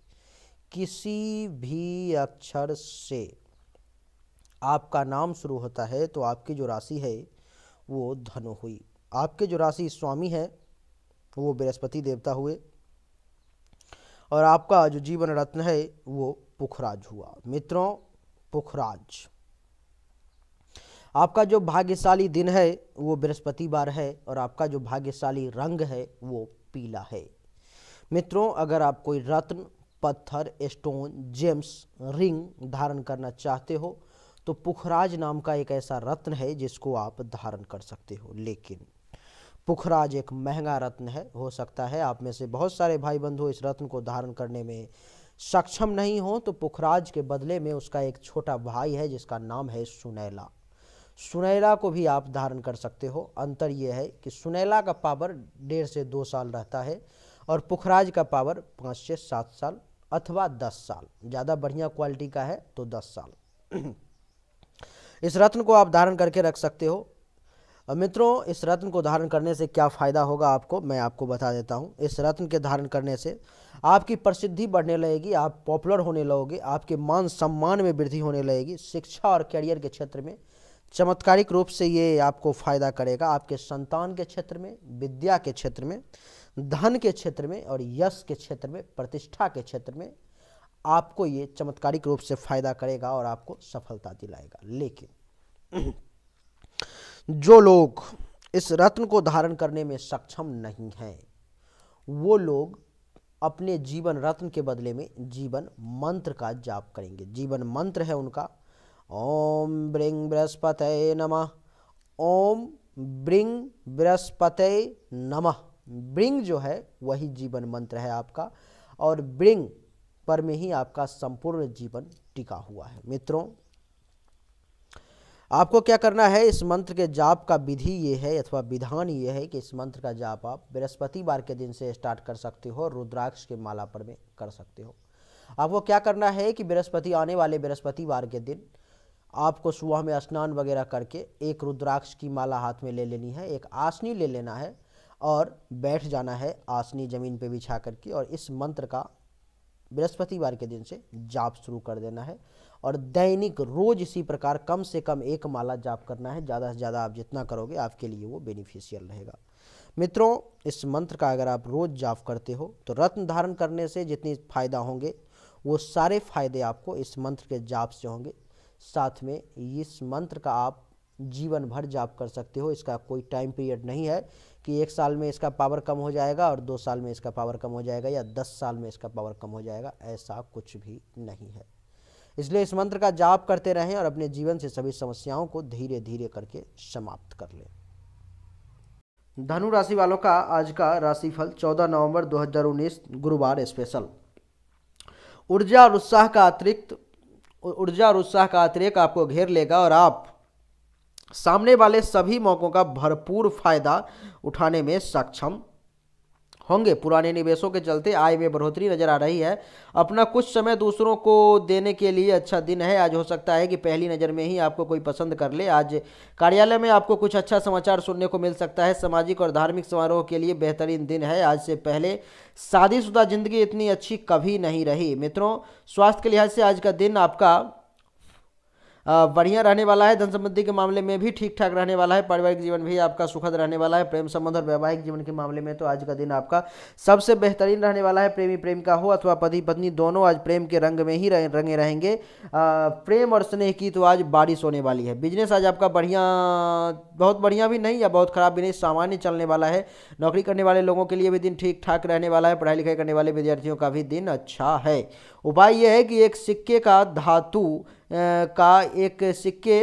किसी भी अक्षर से आपका नाम शुरू होता है तो आपकी जो राशि है वो धनु हुई आपके जो राशि स्वामी है वो बृहस्पति देवता हुए और आपका जो जीवन रत्न है वो पुखराज हुआ मित्रों पुखराज आपका जो भाग्यशाली दिन है वो बृहस्पतिवार है और आपका जो भाग्यशाली रंग है वो पीला है मित्रों अगर आप कोई रत्न पत्थर स्टोन जेम्स रिंग धारण करना चाहते हो तो पुखराज नाम का एक ऐसा रत्न है जिसको आप धारण कर सकते हो लेकिन पुखराज एक महंगा रत्न है हो सकता है आप में से बहुत सारे भाई बंधु इस रत्न को धारण करने में सक्षम नहीं हो तो पुखराज के बदले में उसका एक छोटा भाई है जिसका नाम है सुनैला सुनैला को भी आप धारण कर सकते हो अंतर यह है कि सुनैला का पावर डेढ़ से दो साल रहता है और पुखराज का पावर पाँच से सात साल अथवा दस साल ज़्यादा बढ़िया क्वालिटी का है तो दस साल *clears throat* इस रत्न को आप धारण करके रख सकते हो मित्रों इस रत्न को धारण करने से क्या फ़ायदा होगा आपको मैं आपको बता देता हूँ इस रत्न के धारण करने से आपकी प्रसिद्धि बढ़ने लगेगी आप पॉपुलर होने लगोगे आपके मान सम्मान में वृद्धि होने लगेगी शिक्षा और कैरियर के क्षेत्र में चमत्कारिक रूप से ये आपको फ़ायदा करेगा आपके संतान के क्षेत्र में विद्या के क्षेत्र में धन के क्षेत्र में और यश के क्षेत्र में प्रतिष्ठा के क्षेत्र में आपको ये चमत्कारिक रूप से फ़ायदा करेगा और आपको सफलता दिलाएगा लेकिन *clears throat* जो लोग इस रत्न को धारण करने में सक्षम नहीं हैं वो लोग अपने जीवन रत्न के बदले में जीवन मंत्र का जाप करेंगे जीवन मंत्र है उनका ओम ब्रिं बृहस्पत नमः ओम ब्रिंग बृहस्पत नमः ब्रिंग जो है वही जीवन मंत्र है आपका और ब्रिंग पर में ही आपका संपूर्ण जीवन टिका हुआ है मित्रों आपको क्या करना है इस मंत्र के जाप का विधि ये है अथवा विधान ये है कि इस मंत्र का जाप आप बृहस्पतिवार के दिन से स्टार्ट कर सकते हो रुद्राक्ष के माला पर में कर सकते हो आपको क्या करना है कि बृहस्पति आने वाले बृहस्पतिवार के दिन आपको सुबह में स्नान वगैरह करके एक रुद्राक्ष की माला हाथ में ले लेनी है एक आसनी ले लेना है और बैठ जाना है आसनी ज़मीन पे बिछा करके और इस मंत्र का बृहस्पतिवार के दिन से जाप शुरू कर देना है और दैनिक रोज इसी प्रकार कम से कम एक माला जाप करना है ज़्यादा से ज़्यादा आप जितना करोगे आपके लिए वो बेनिफिशियल रहेगा मित्रों इस मंत्र का अगर आप रोज़ जाप करते हो तो रत्न धारण करने से जितनी फ़ायदा होंगे वो सारे फायदे आपको इस मंत्र के जाप से होंगे साथ में इस मंत्र का आप जीवन भर जाप कर सकते हो इसका कोई टाइम पीरियड नहीं है कि एक साल में इसका पावर कम हो जाएगा और दो साल में इसका पावर कम हो जाएगा या दस साल में इसका पावर कम हो जाएगा ऐसा कुछ भी नहीं है इसलिए इस मंत्र का जाप करते रहें और अपने जीवन से सभी समस्याओं को धीरे धीरे करके समाप्त कर लें धनु राशि वालों का आज का राशिफल 14 नवंबर 2019 गुरुवार स्पेशल ऊर्जा और उत्साह का अतिरिक्त ऊर्जा और उत्साह का अतिरेक आपको घेर लेगा और आप सामने वाले सभी मौक़ों का भरपूर फायदा उठाने में सक्षम होंगे पुराने निवेशों के चलते आय में बढ़ोतरी नजर आ रही है अपना कुछ समय दूसरों को देने के लिए अच्छा दिन है आज हो सकता है कि पहली नज़र में ही आपको कोई पसंद कर ले आज कार्यालय में आपको कुछ अच्छा समाचार सुनने को मिल सकता है सामाजिक और धार्मिक समारोह के लिए बेहतरीन दिन है आज से पहले शादीशुदा जिंदगी इतनी अच्छी कभी नहीं रही मित्रों स्वास्थ्य के लिहाज से आज का दिन आपका बढ़िया रहने वाला है धन संबंधी के मामले में भी ठीक ठाक रहने वाला है पारिवारिक जीवन भी आपका सुखद रहने वाला है प्रेम संबंध और वैवाहिक जीवन के मामले में तो आज का दिन आपका सबसे बेहतरीन रहने वाला है प्रेमी प्रेम का हो अथवा पति पत्नी दोनों आज प्रेम के रंग में ही रंगे रहेंगे प्रेम और स्नेह की तो आज बारिश होने वाली है बिजनेस आज आपका बढ़िया बहुत बढ़िया भी नहीं या बहुत खराब भी नहीं सामान्य चलने वाला है नौकरी करने वाले लोगों के लिए भी दिन ठीक ठाक रहने वाला है पढ़ाई लिखाई करने वाले विद्यार्थियों का भी दिन अच्छा है उपाय यह है कि एक सिक्के का धातु का एक सिक्के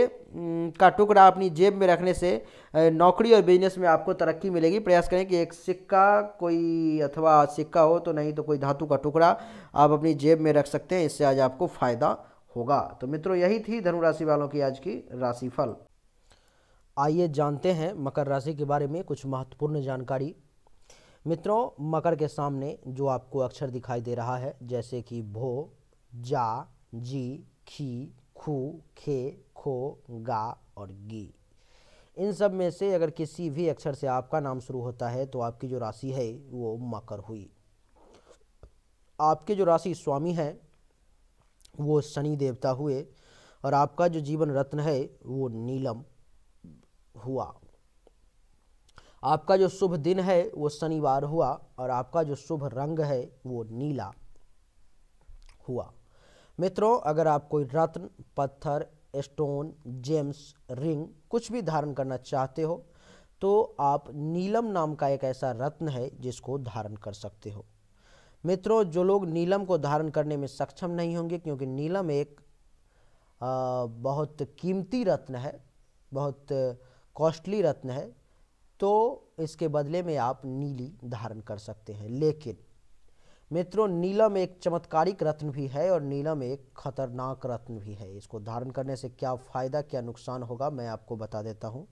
का टुकड़ा अपनी जेब में रखने से नौकरी और बिजनेस में आपको तरक्की मिलेगी प्रयास करें कि एक सिक्का कोई अथवा सिक्का हो तो नहीं तो कोई धातु का टुकड़ा आप अपनी जेब में रख सकते हैं इससे आज आपको फ़ायदा होगा तो मित्रों यही थी धनु राशि वालों की आज की राशिफल आइए जानते हैं मकर राशि के बारे में कुछ महत्वपूर्ण जानकारी मित्रों मकर के सामने जो आपको अक्षर दिखाई दे रहा है जैसे कि भो जा जी खी खू खे खो गा और गी इन सब में से अगर किसी भी अक्षर से आपका नाम शुरू होता है तो आपकी जो राशि है वो मकर हुई आपके जो राशि स्वामी हैं वो शनि देवता हुए और आपका जो जीवन रत्न है वो नीलम हुआ आपका जो शुभ दिन है वो शनिवार हुआ और आपका जो शुभ रंग है वो नीला हुआ मित्रों अगर आप कोई रत्न पत्थर स्टोन जेम्स रिंग कुछ भी धारण करना चाहते हो तो आप नीलम नाम का एक ऐसा रत्न है जिसको धारण कर सकते हो मित्रों जो लोग नीलम को धारण करने में सक्षम नहीं होंगे क्योंकि नीलम एक आ, बहुत कीमती रत्न है बहुत कॉस्टली रत्न है तो इसके बदले में आप नीली धारण कर सकते हैं लेकिन मित्रों नीलम एक चमत्कारिक रत्न भी है और नीलम एक खतरनाक रत्न भी है इसको धारण करने से क्या फ़ायदा क्या नुकसान होगा मैं आपको बता देता हूँ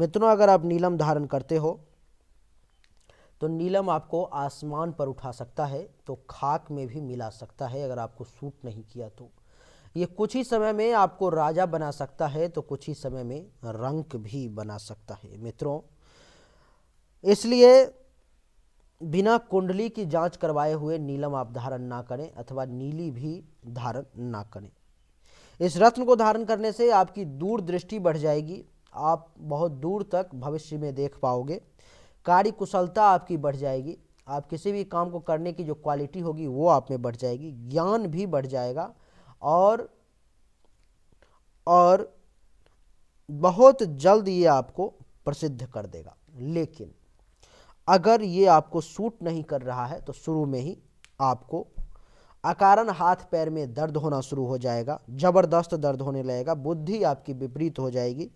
मित्रों अगर आप नीलम धारण करते हो तो नीलम आपको आसमान पर उठा सकता है तो खाक में भी मिला सकता है अगर आपको सूट नहीं किया तो ये कुछ ही समय में आपको राजा बना सकता है तो कुछ ही समय में रंक भी बना सकता है मित्रों इसलिए बिना कुंडली की जांच करवाए हुए नीलम आप धारण ना करें अथवा नीली भी धारण ना करें इस रत्न को धारण करने से आपकी दूर दृष्टि बढ़ जाएगी आप बहुत दूर तक भविष्य में देख पाओगे कार्य कुशलता आपकी बढ़ जाएगी आप किसी भी काम को करने की जो क्वालिटी होगी वो आप में बढ़ जाएगी ज्ञान भी बढ़ जाएगा और और बहुत जल्द ये आपको प्रसिद्ध कर देगा लेकिन अगर ये आपको सूट नहीं कर रहा है तो शुरू में ही आपको अकारण हाथ पैर में दर्द होना शुरू हो जाएगा ज़बरदस्त दर्द होने लगेगा बुद्धि आपकी विपरीत हो जाएगी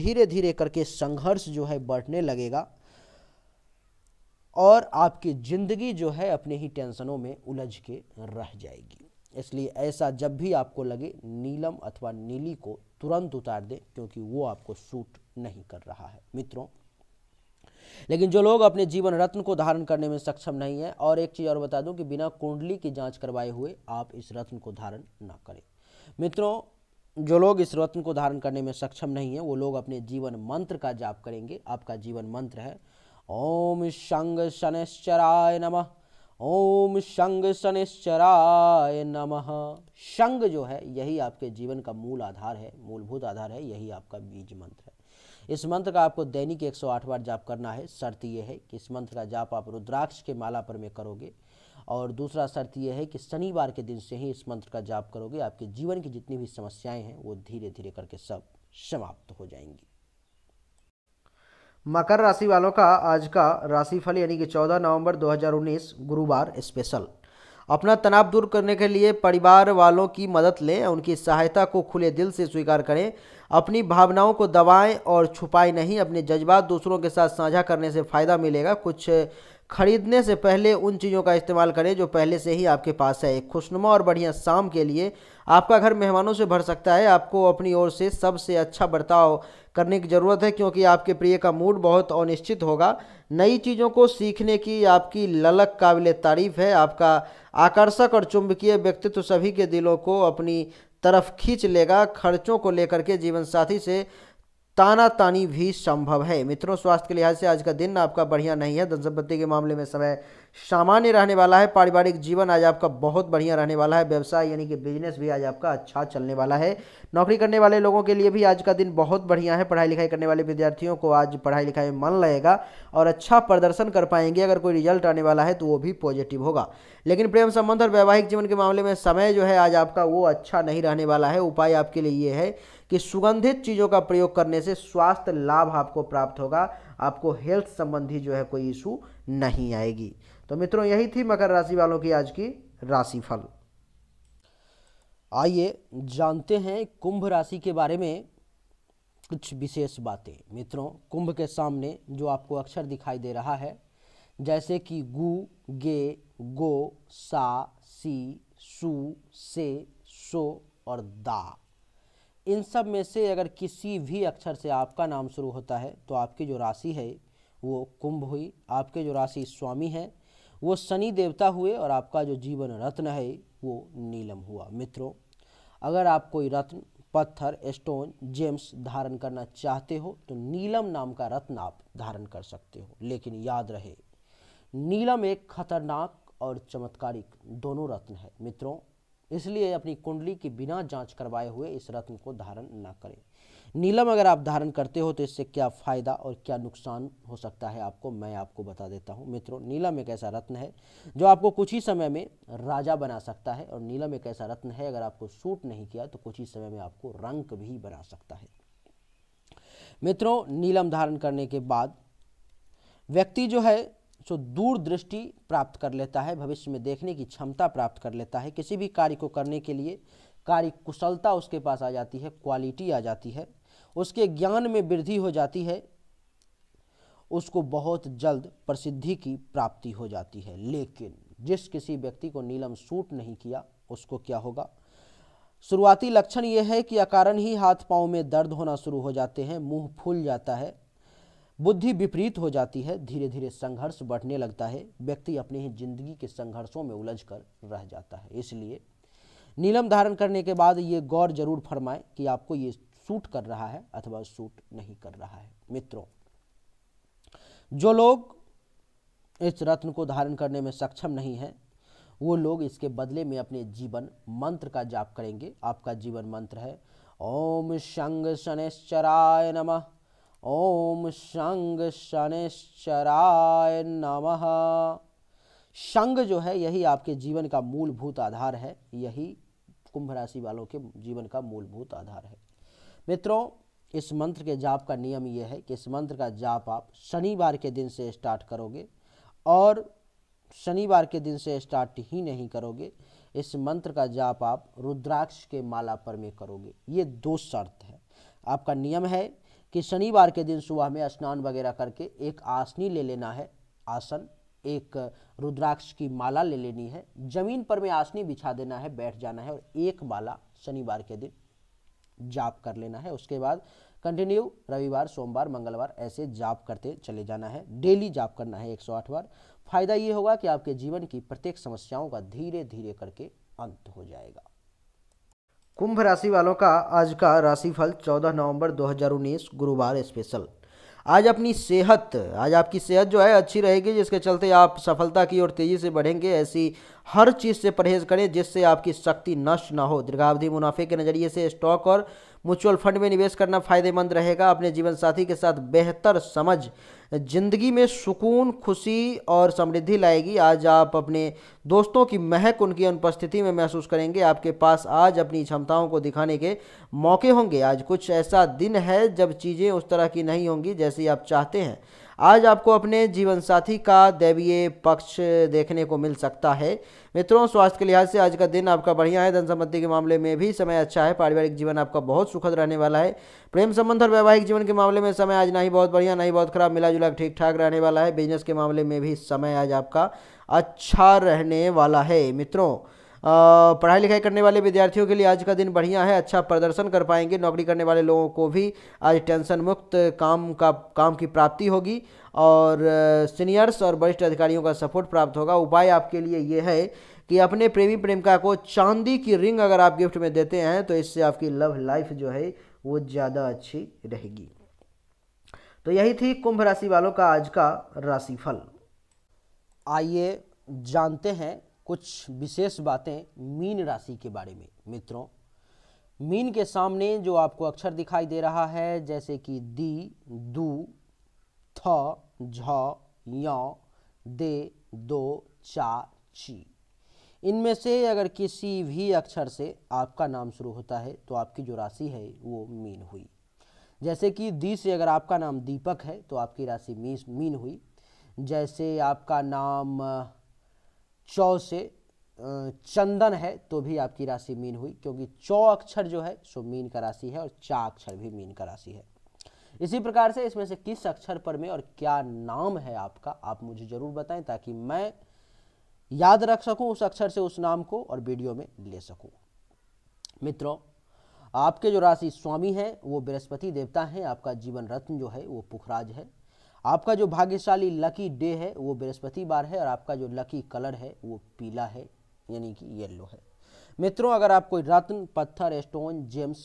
धीरे धीरे करके संघर्ष जो है बढ़ने लगेगा और आपकी ज़िंदगी जो है अपने ही टेंशनों में उलझ के रह जाएगी इसलिए ऐसा जब भी आपको लगे नीलम अथवा नीली को तुरंत उतार दें क्योंकि वो आपको सूट नहीं कर रहा है मित्रों लेकिन जो लोग अपने जीवन रत्न को धारण करने में सक्षम नहीं है और एक चीज़ और बता दूं कि बिना कुंडली की जांच करवाए हुए आप इस रत्न को धारण ना करें मित्रों जो लोग इस रत्न को धारण करने में सक्षम नहीं है वो लोग अपने जीवन मंत्र का जाप करेंगे आपका जीवन मंत्र है ओम शंग शनिश्चराय नमः ओम शंग शनिश्चराय नमः शंग जो है यही आपके जीवन का मूल आधार है मूलभूत आधार है यही आपका बीज मंत्र है इस मंत्र का आपको दैनिक 108 बार जाप करना है शर्त यह है कि इस मंत्र का जाप आप रुद्राक्ष के माला पर में करोगे और दूसरा शर्त यह है कि शनिवार के दिन से ही इस मंत्र का जाप करोगे आपके जीवन की जितनी भी समस्याएं हैं वो धीरे धीरे करके सब समाप्त हो जाएंगी मकर राशि वालों का आज का राशिफल यानी कि 14 नवंबर 2019 गुरुवार स्पेशल अपना तनाव दूर करने के लिए परिवार वालों की मदद लें उनकी सहायता को खुले दिल से स्वीकार करें अपनी भावनाओं को दबाएं और छुपाएं नहीं अपने जज्बात दूसरों के साथ साझा करने से फ़ायदा मिलेगा कुछ खरीदने से पहले उन चीज़ों का इस्तेमाल करें जो पहले से ही आपके पास है एक खुशनुमा और बढ़िया शाम के लिए आपका घर मेहमानों से भर सकता है आपको अपनी ओर से सबसे अच्छा बर्ताव करने की ज़रूरत है क्योंकि आपके प्रिय का मूड बहुत अनिश्चित होगा नई चीज़ों को सीखने की आपकी ललक काबिल तारीफ़ है आपका आकर्षक और चुंबकीय व्यक्तित्व सभी के दिलों को अपनी तरफ खींच लेगा खर्चों को लेकर के जीवन साथी से ताना तानी भी संभव है मित्रों स्वास्थ्य के लिहाज से आज का दिन आपका बढ़िया नहीं है धन संपत्ति के मामले में समय सामान्य रहने वाला है पारिवारिक जीवन आज आपका बहुत बढ़िया रहने वाला है व्यवसाय यानी कि बिजनेस भी आज आपका अच्छा चलने वाला है नौकरी करने वाले लोगों के लिए भी आज का दिन बहुत बढ़िया है पढ़ाई लिखाई करने वाले विद्यार्थियों को आज पढ़ाई लिखाई में मन लगेगा और अच्छा प्रदर्शन कर पाएंगे अगर कोई रिजल्ट आने वाला है तो वो भी पॉजिटिव होगा लेकिन प्रेम संबंध और वैवाहिक जीवन के मामले में समय जो है आज आपका वो अच्छा नहीं रहने वाला है उपाय आपके लिए ये है कि सुगंधित चीज़ों का प्रयोग करने से स्वास्थ्य लाभ आपको प्राप्त होगा आपको हेल्थ संबंधी जो है कोई इशू नहीं आएगी तो मित्रों यही थी मकर राशि वालों की आज की राशिफल आइए जानते हैं कुंभ राशि के बारे में कुछ विशेष बातें मित्रों कुंभ के सामने जो आपको अक्षर दिखाई दे रहा है जैसे कि गु गे गो सा सी सु से सो और दा इन सब में से अगर किसी भी अक्षर से आपका नाम शुरू होता है तो आपकी जो राशि है वो कुंभ हुई आपके जो राशि स्वामी है वो शनि देवता हुए और आपका जो जीवन रत्न है वो नीलम हुआ मित्रों अगर आप कोई रत्न पत्थर स्टोन जेम्स धारण करना चाहते हो तो नीलम नाम का रत्न आप धारण कर सकते हो लेकिन याद रहे नीलम एक खतरनाक और चमत्कारिक दोनों रत्न है मित्रों इसलिए अपनी कुंडली की बिना जांच करवाए हुए इस रत्न को धारण ना करें नीलम अगर आप धारण करते हो तो इससे क्या फ़ायदा और क्या नुकसान हो सकता है आपको मैं आपको बता देता हूँ मित्रों नीलम एक ऐसा रत्न है जो आपको कुछ ही समय में राजा बना सकता है और नीलम एक ऐसा रत्न है अगर आपको सूट नहीं किया तो कुछ ही समय में आपको रंक भी बना सकता है मित्रों नीलम धारण करने के बाद व्यक्ति जो है सो दूरदृष्टि प्राप्त कर लेता है भविष्य में देखने की क्षमता प्राप्त कर लेता है किसी भी कार्य को करने के लिए कार्य कुशलता उसके पास आ जाती है क्वालिटी आ जाती है उसके ज्ञान में वृद्धि हो जाती है उसको बहुत जल्द प्रसिद्धि की प्राप्ति हो जाती है लेकिन जिस किसी व्यक्ति को नीलम सूट नहीं किया उसको क्या होगा शुरुआती लक्षण ये है कि अकारण ही हाथ पाँव में दर्द होना शुरू हो जाते हैं मुंह फूल जाता है बुद्धि विपरीत हो जाती है धीरे धीरे संघर्ष बढ़ने लगता है व्यक्ति अपनी ही जिंदगी के संघर्षों में उलझ कर रह जाता है इसलिए नीलम धारण करने के बाद ये गौर जरूर फरमाए कि आपको ये सूट कर रहा है अथवा सूट नहीं कर रहा है मित्रों जो लोग इस रत्न को धारण करने में सक्षम नहीं है वो लोग इसके बदले में अपने जीवन मंत्र का जाप करेंगे आपका जीवन मंत्र है ओम शंग शनैश्चराय नमः ओम शंग शनिश्चराय नमः शंग जो है यही आपके जीवन का मूलभूत आधार है यही कुंभ राशि वालों के जीवन का मूलभूत आधार है मित्रों इस मंत्र के जाप का नियम यह है कि इस मंत्र का जाप आप शनिवार के दिन से स्टार्ट करोगे और शनिवार के दिन से स्टार्ट ही नहीं करोगे इस मंत्र का जाप आप रुद्राक्ष के माला पर में करोगे ये दो शर्त है आपका नियम है कि शनिवार के दिन सुबह में स्नान वगैरह करके एक आसनी ले लेना है आसन एक रुद्राक्ष की माला ले लेनी है जमीन पर में आसनी बिछा देना है बैठ जाना है और एक माला शनिवार के दिन जाप कर लेना है उसके बाद कंटिन्यू रविवार सोमवार मंगलवार ऐसे जाप करते चले जाना है डेली जाप करना है 108 बार फायदा ये होगा कि आपके जीवन की प्रत्येक समस्याओं का धीरे धीरे करके अंत हो जाएगा कुंभ राशि वालों का आज का राशिफल 14 नवंबर 2019 गुरुवार स्पेशल आज अपनी सेहत आज आपकी सेहत जो है अच्छी रहेगी जिसके चलते आप सफलता की ओर तेज़ी से बढ़ेंगे ऐसी हर चीज़ से परहेज करें जिससे आपकी शक्ति नष्ट ना हो दीर्घावधि मुनाफे के नज़रिए से स्टॉक और म्यूचुअल फंड में निवेश करना फायदेमंद रहेगा अपने जीवन साथी के साथ बेहतर समझ जिंदगी में सुकून खुशी और समृद्धि लाएगी आज आप अपने दोस्तों की महक उनकी अनुपस्थिति में महसूस करेंगे आपके पास आज अपनी क्षमताओं को दिखाने के मौके होंगे आज कुछ ऐसा दिन है जब चीज़ें उस तरह की नहीं होंगी जैसी आप चाहते हैं आज आपको अपने जीवन साथी का दैवीय पक्ष देखने को मिल सकता है मित्रों स्वास्थ्य के लिहाज से आज का दिन आपका बढ़िया है धन संपत्ति के मामले में भी समय अच्छा है पारिवारिक जीवन आपका बहुत सुखद रहने वाला है प्रेम संबंध और वैवाहिक जीवन के मामले में समय आज ना ही बहुत बढ़िया ना ही बहुत खराब मिला जुला ठीक ठाक रहने वाला है बिजनेस के मामले में भी समय आज आपका अच्छा रहने वाला है मित्रों पढ़ाई लिखाई करने वाले विद्यार्थियों के लिए आज का दिन बढ़िया है अच्छा प्रदर्शन कर पाएंगे नौकरी करने वाले लोगों को भी आज टेंशन मुक्त काम का काम की प्राप्ति होगी और सीनियर्स और वरिष्ठ अधिकारियों का सपोर्ट प्राप्त होगा उपाय आपके लिए ये है कि अपने प्रेमी प्रेमिका को चांदी की रिंग अगर आप गिफ्ट में देते हैं तो इससे आपकी लव लाइफ जो है वो ज़्यादा अच्छी रहेगी तो यही थी कुंभ राशि वालों का आज का राशिफल आइए जानते हैं कुछ विशेष बातें मीन राशि के बारे में मित्रों मीन के सामने जो आपको अक्षर दिखाई दे रहा है जैसे कि दी दू थ झ दे दो चा ची इनमें से अगर किसी भी अक्षर से आपका नाम शुरू होता है तो आपकी जो राशि है वो मीन हुई जैसे कि दी से अगर आपका नाम दीपक है तो आपकी राशि मीन मीन हुई जैसे आपका नाम चौ से चंदन है तो भी आपकी राशि मीन हुई क्योंकि चौ अक्षर जो है सो मीन का राशि है और चा अक्षर भी मीन का राशि है इसी प्रकार से इसमें से किस अक्षर पर में और क्या नाम है आपका आप मुझे ज़रूर बताएं ताकि मैं याद रख सकूं उस अक्षर से उस नाम को और वीडियो में ले सकूं मित्रों आपके जो राशि स्वामी हैं वो बृहस्पति देवता हैं आपका जीवन रत्न जो है वो पुखराज है आपका जो भाग्यशाली लकी डे है वो बृहस्पति बार है और आपका जो लकी कलर है वो पीला है यानी कि येलो है मित्रों अगर आप कोई रत्न पत्थर स्टोन जेम्स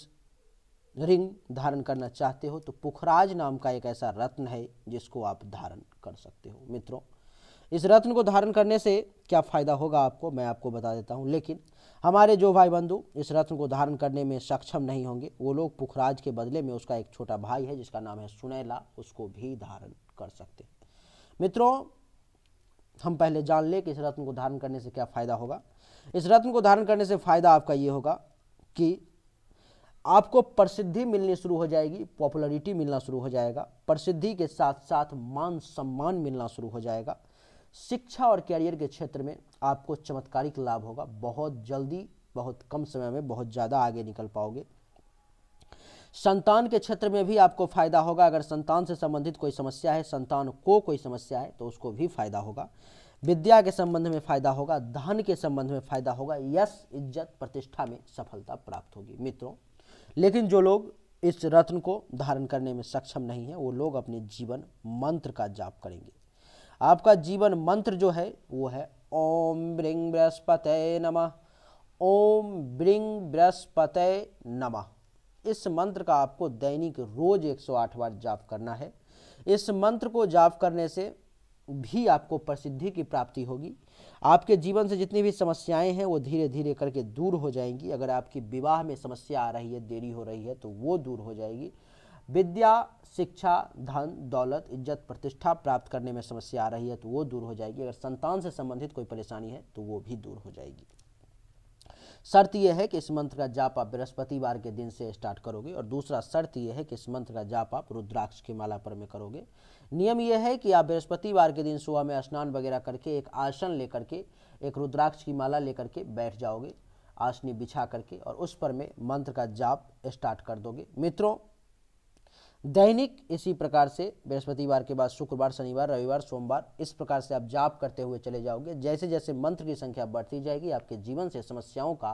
रिंग धारण करना चाहते हो तो पुखराज नाम का एक ऐसा रत्न है जिसको आप धारण कर सकते हो मित्रों इस रत्न को धारण करने से क्या फ़ायदा होगा आपको मैं आपको बता देता हूँ लेकिन हमारे जो भाई बंधु इस रत्न को धारण करने में सक्षम नहीं होंगे वो लोग पुखराज के बदले में उसका एक छोटा भाई है जिसका नाम है सुनैला उसको भी धारण कर सकते मित्रों हम पहले जान लें कि इस रत्न को धारण करने से क्या फ़ायदा होगा इस रत्न को धारण करने से फ़ायदा आपका ये होगा कि आपको प्रसिद्धि मिलनी शुरू हो जाएगी पॉपुलैरिटी मिलना शुरू हो जाएगा प्रसिद्धि के साथ साथ मान सम्मान मिलना शुरू हो जाएगा शिक्षा और कैरियर के क्षेत्र में आपको चमत्कारिक लाभ होगा बहुत जल्दी बहुत कम समय में बहुत ज़्यादा आगे निकल पाओगे संतान के क्षेत्र में भी आपको फ़ायदा होगा अगर संतान से संबंधित कोई समस्या है संतान को कोई समस्या है तो उसको भी फायदा होगा विद्या के संबंध में फायदा होगा धन के संबंध में फायदा होगा यश इज्जत प्रतिष्ठा में सफलता प्राप्त होगी मित्रों लेकिन जो लोग इस रत्न को धारण करने में सक्षम नहीं है वो लोग अपने जीवन मंत्र का जाप करेंगे आपका जीवन मंत्र जो है वो है ओम ब्रिंग बृहस्पत नमः ओम ब्रिंग बृहस्पत नमः इस मंत्र का आपको दैनिक रोज 108 बार जाप करना है इस मंत्र को जाप करने से भी आपको प्रसिद्धि की प्राप्ति होगी आपके जीवन से जितनी भी समस्याएं हैं वो धीरे धीरे करके दूर हो जाएंगी अगर आपकी विवाह में समस्या आ रही है देरी हो रही है तो वो दूर हो जाएगी विद्या शिक्षा धन दौलत इज्जत प्रतिष्ठा प्राप्त करने में समस्या आ रही है तो वो दूर हो जाएगी अगर संतान से संबंधित कोई परेशानी है तो वो भी दूर हो जाएगी शर्त यह है कि इस मंत्र का जाप आप बृहस्पतिवार के दिन से स्टार्ट करोगे और दूसरा शर्त यह है कि इस मंत्र का जाप आप रुद्राक्ष की माला पर में करोगे नियम यह है कि आप बृहस्पतिवार के दिन सुबह में स्नान वगैरह करके एक आसन लेकर के एक रुद्राक्ष की माला लेकर के बैठ जाओगे आसनी बिछा करके और उस पर में मंत्र का जाप स्टार्ट कर दोगे मित्रों दैनिक इसी प्रकार से बृहस्पतिवार के बाद शुक्रवार शनिवार रविवार सोमवार इस प्रकार से आप जाप करते हुए चले जाओगे जैसे जैसे मंत्र की संख्या बढ़ती जाएगी आपके जीवन से समस्याओं का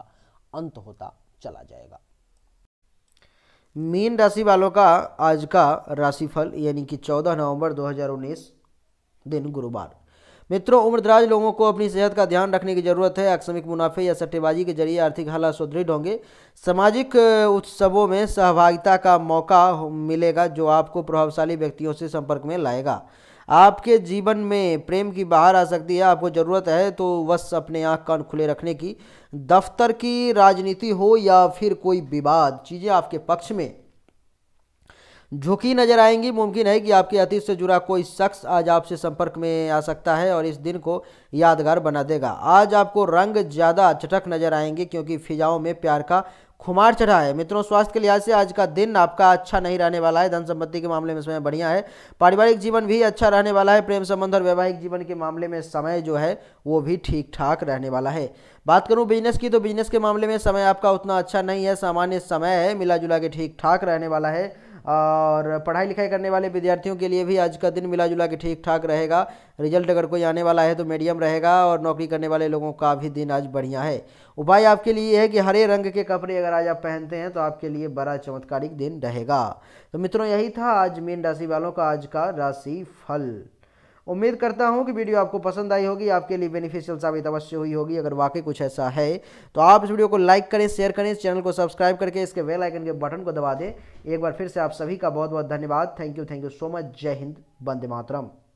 अंत होता चला जाएगा मीन राशि वालों का आज का राशिफल यानी कि 14 नवंबर 2019 दिन गुरुवार मित्रों उम्रदराज लोगों को अपनी सेहत का ध्यान रखने की जरूरत है आकस्मिक मुनाफे या सट्टेबाजी के जरिए आर्थिक हालात सुदृढ़ होंगे सामाजिक उत्सवों में सहभागिता का मौका मिलेगा जो आपको प्रभावशाली व्यक्तियों से संपर्क में लाएगा आपके जीवन में प्रेम की बाहर आ सकती है आपको ज़रूरत है तो बस अपने आँख कान खुले रखने की दफ्तर की राजनीति हो या फिर कोई विवाद चीज़ें आपके पक्ष में झुकी नजर आएंगी मुमकिन है कि आपके अतीत से जुड़ा कोई शख्स आज आपसे संपर्क में आ सकता है और इस दिन को यादगार बना देगा आज आपको रंग ज़्यादा चटक नजर आएंगे क्योंकि फिजाओं में प्यार का खुमार चढ़ा है मित्रों स्वास्थ्य के लिहाज से आज का दिन आपका अच्छा नहीं रहने वाला है धन संपत्ति के मामले में समय बढ़िया है पारिवारिक जीवन भी अच्छा रहने वाला है प्रेम संबंध और वैवाहिक जीवन के मामले में समय जो है वो भी ठीक ठाक रहने वाला है बात करूं बिजनेस की तो बिजनेस के मामले में समय आपका उतना अच्छा नहीं है सामान्य समय है मिला जुला के ठीक ठाक रहने वाला है और पढ़ाई लिखाई करने वाले विद्यार्थियों के लिए भी आज का दिन मिला जुला के ठीक ठाक रहेगा रिजल्ट अगर कोई आने वाला है तो मीडियम रहेगा और नौकरी करने वाले लोगों का भी दिन आज बढ़िया है उपाय आपके लिए ये है कि हरे रंग के कपड़े अगर आज आप पहनते हैं तो आपके लिए बड़ा चमत्कारिक दिन रहेगा तो मित्रों यही था आज मीन राशि वालों का आज का राशि फल उम्मीद करता हूँ कि वीडियो आपको पसंद आई होगी आपके लिए बेनिफिशियल साबित अवश्य हुई होगी अगर वाकई कुछ ऐसा है तो आप इस वीडियो को लाइक करें शेयर करें इस चैनल को सब्सक्राइब करके इसके बेल आइकन के बटन को दबा दें एक बार फिर से आप सभी का बहुत बहुत धन्यवाद thank you thank you so much जय हिंद बंदे मातरम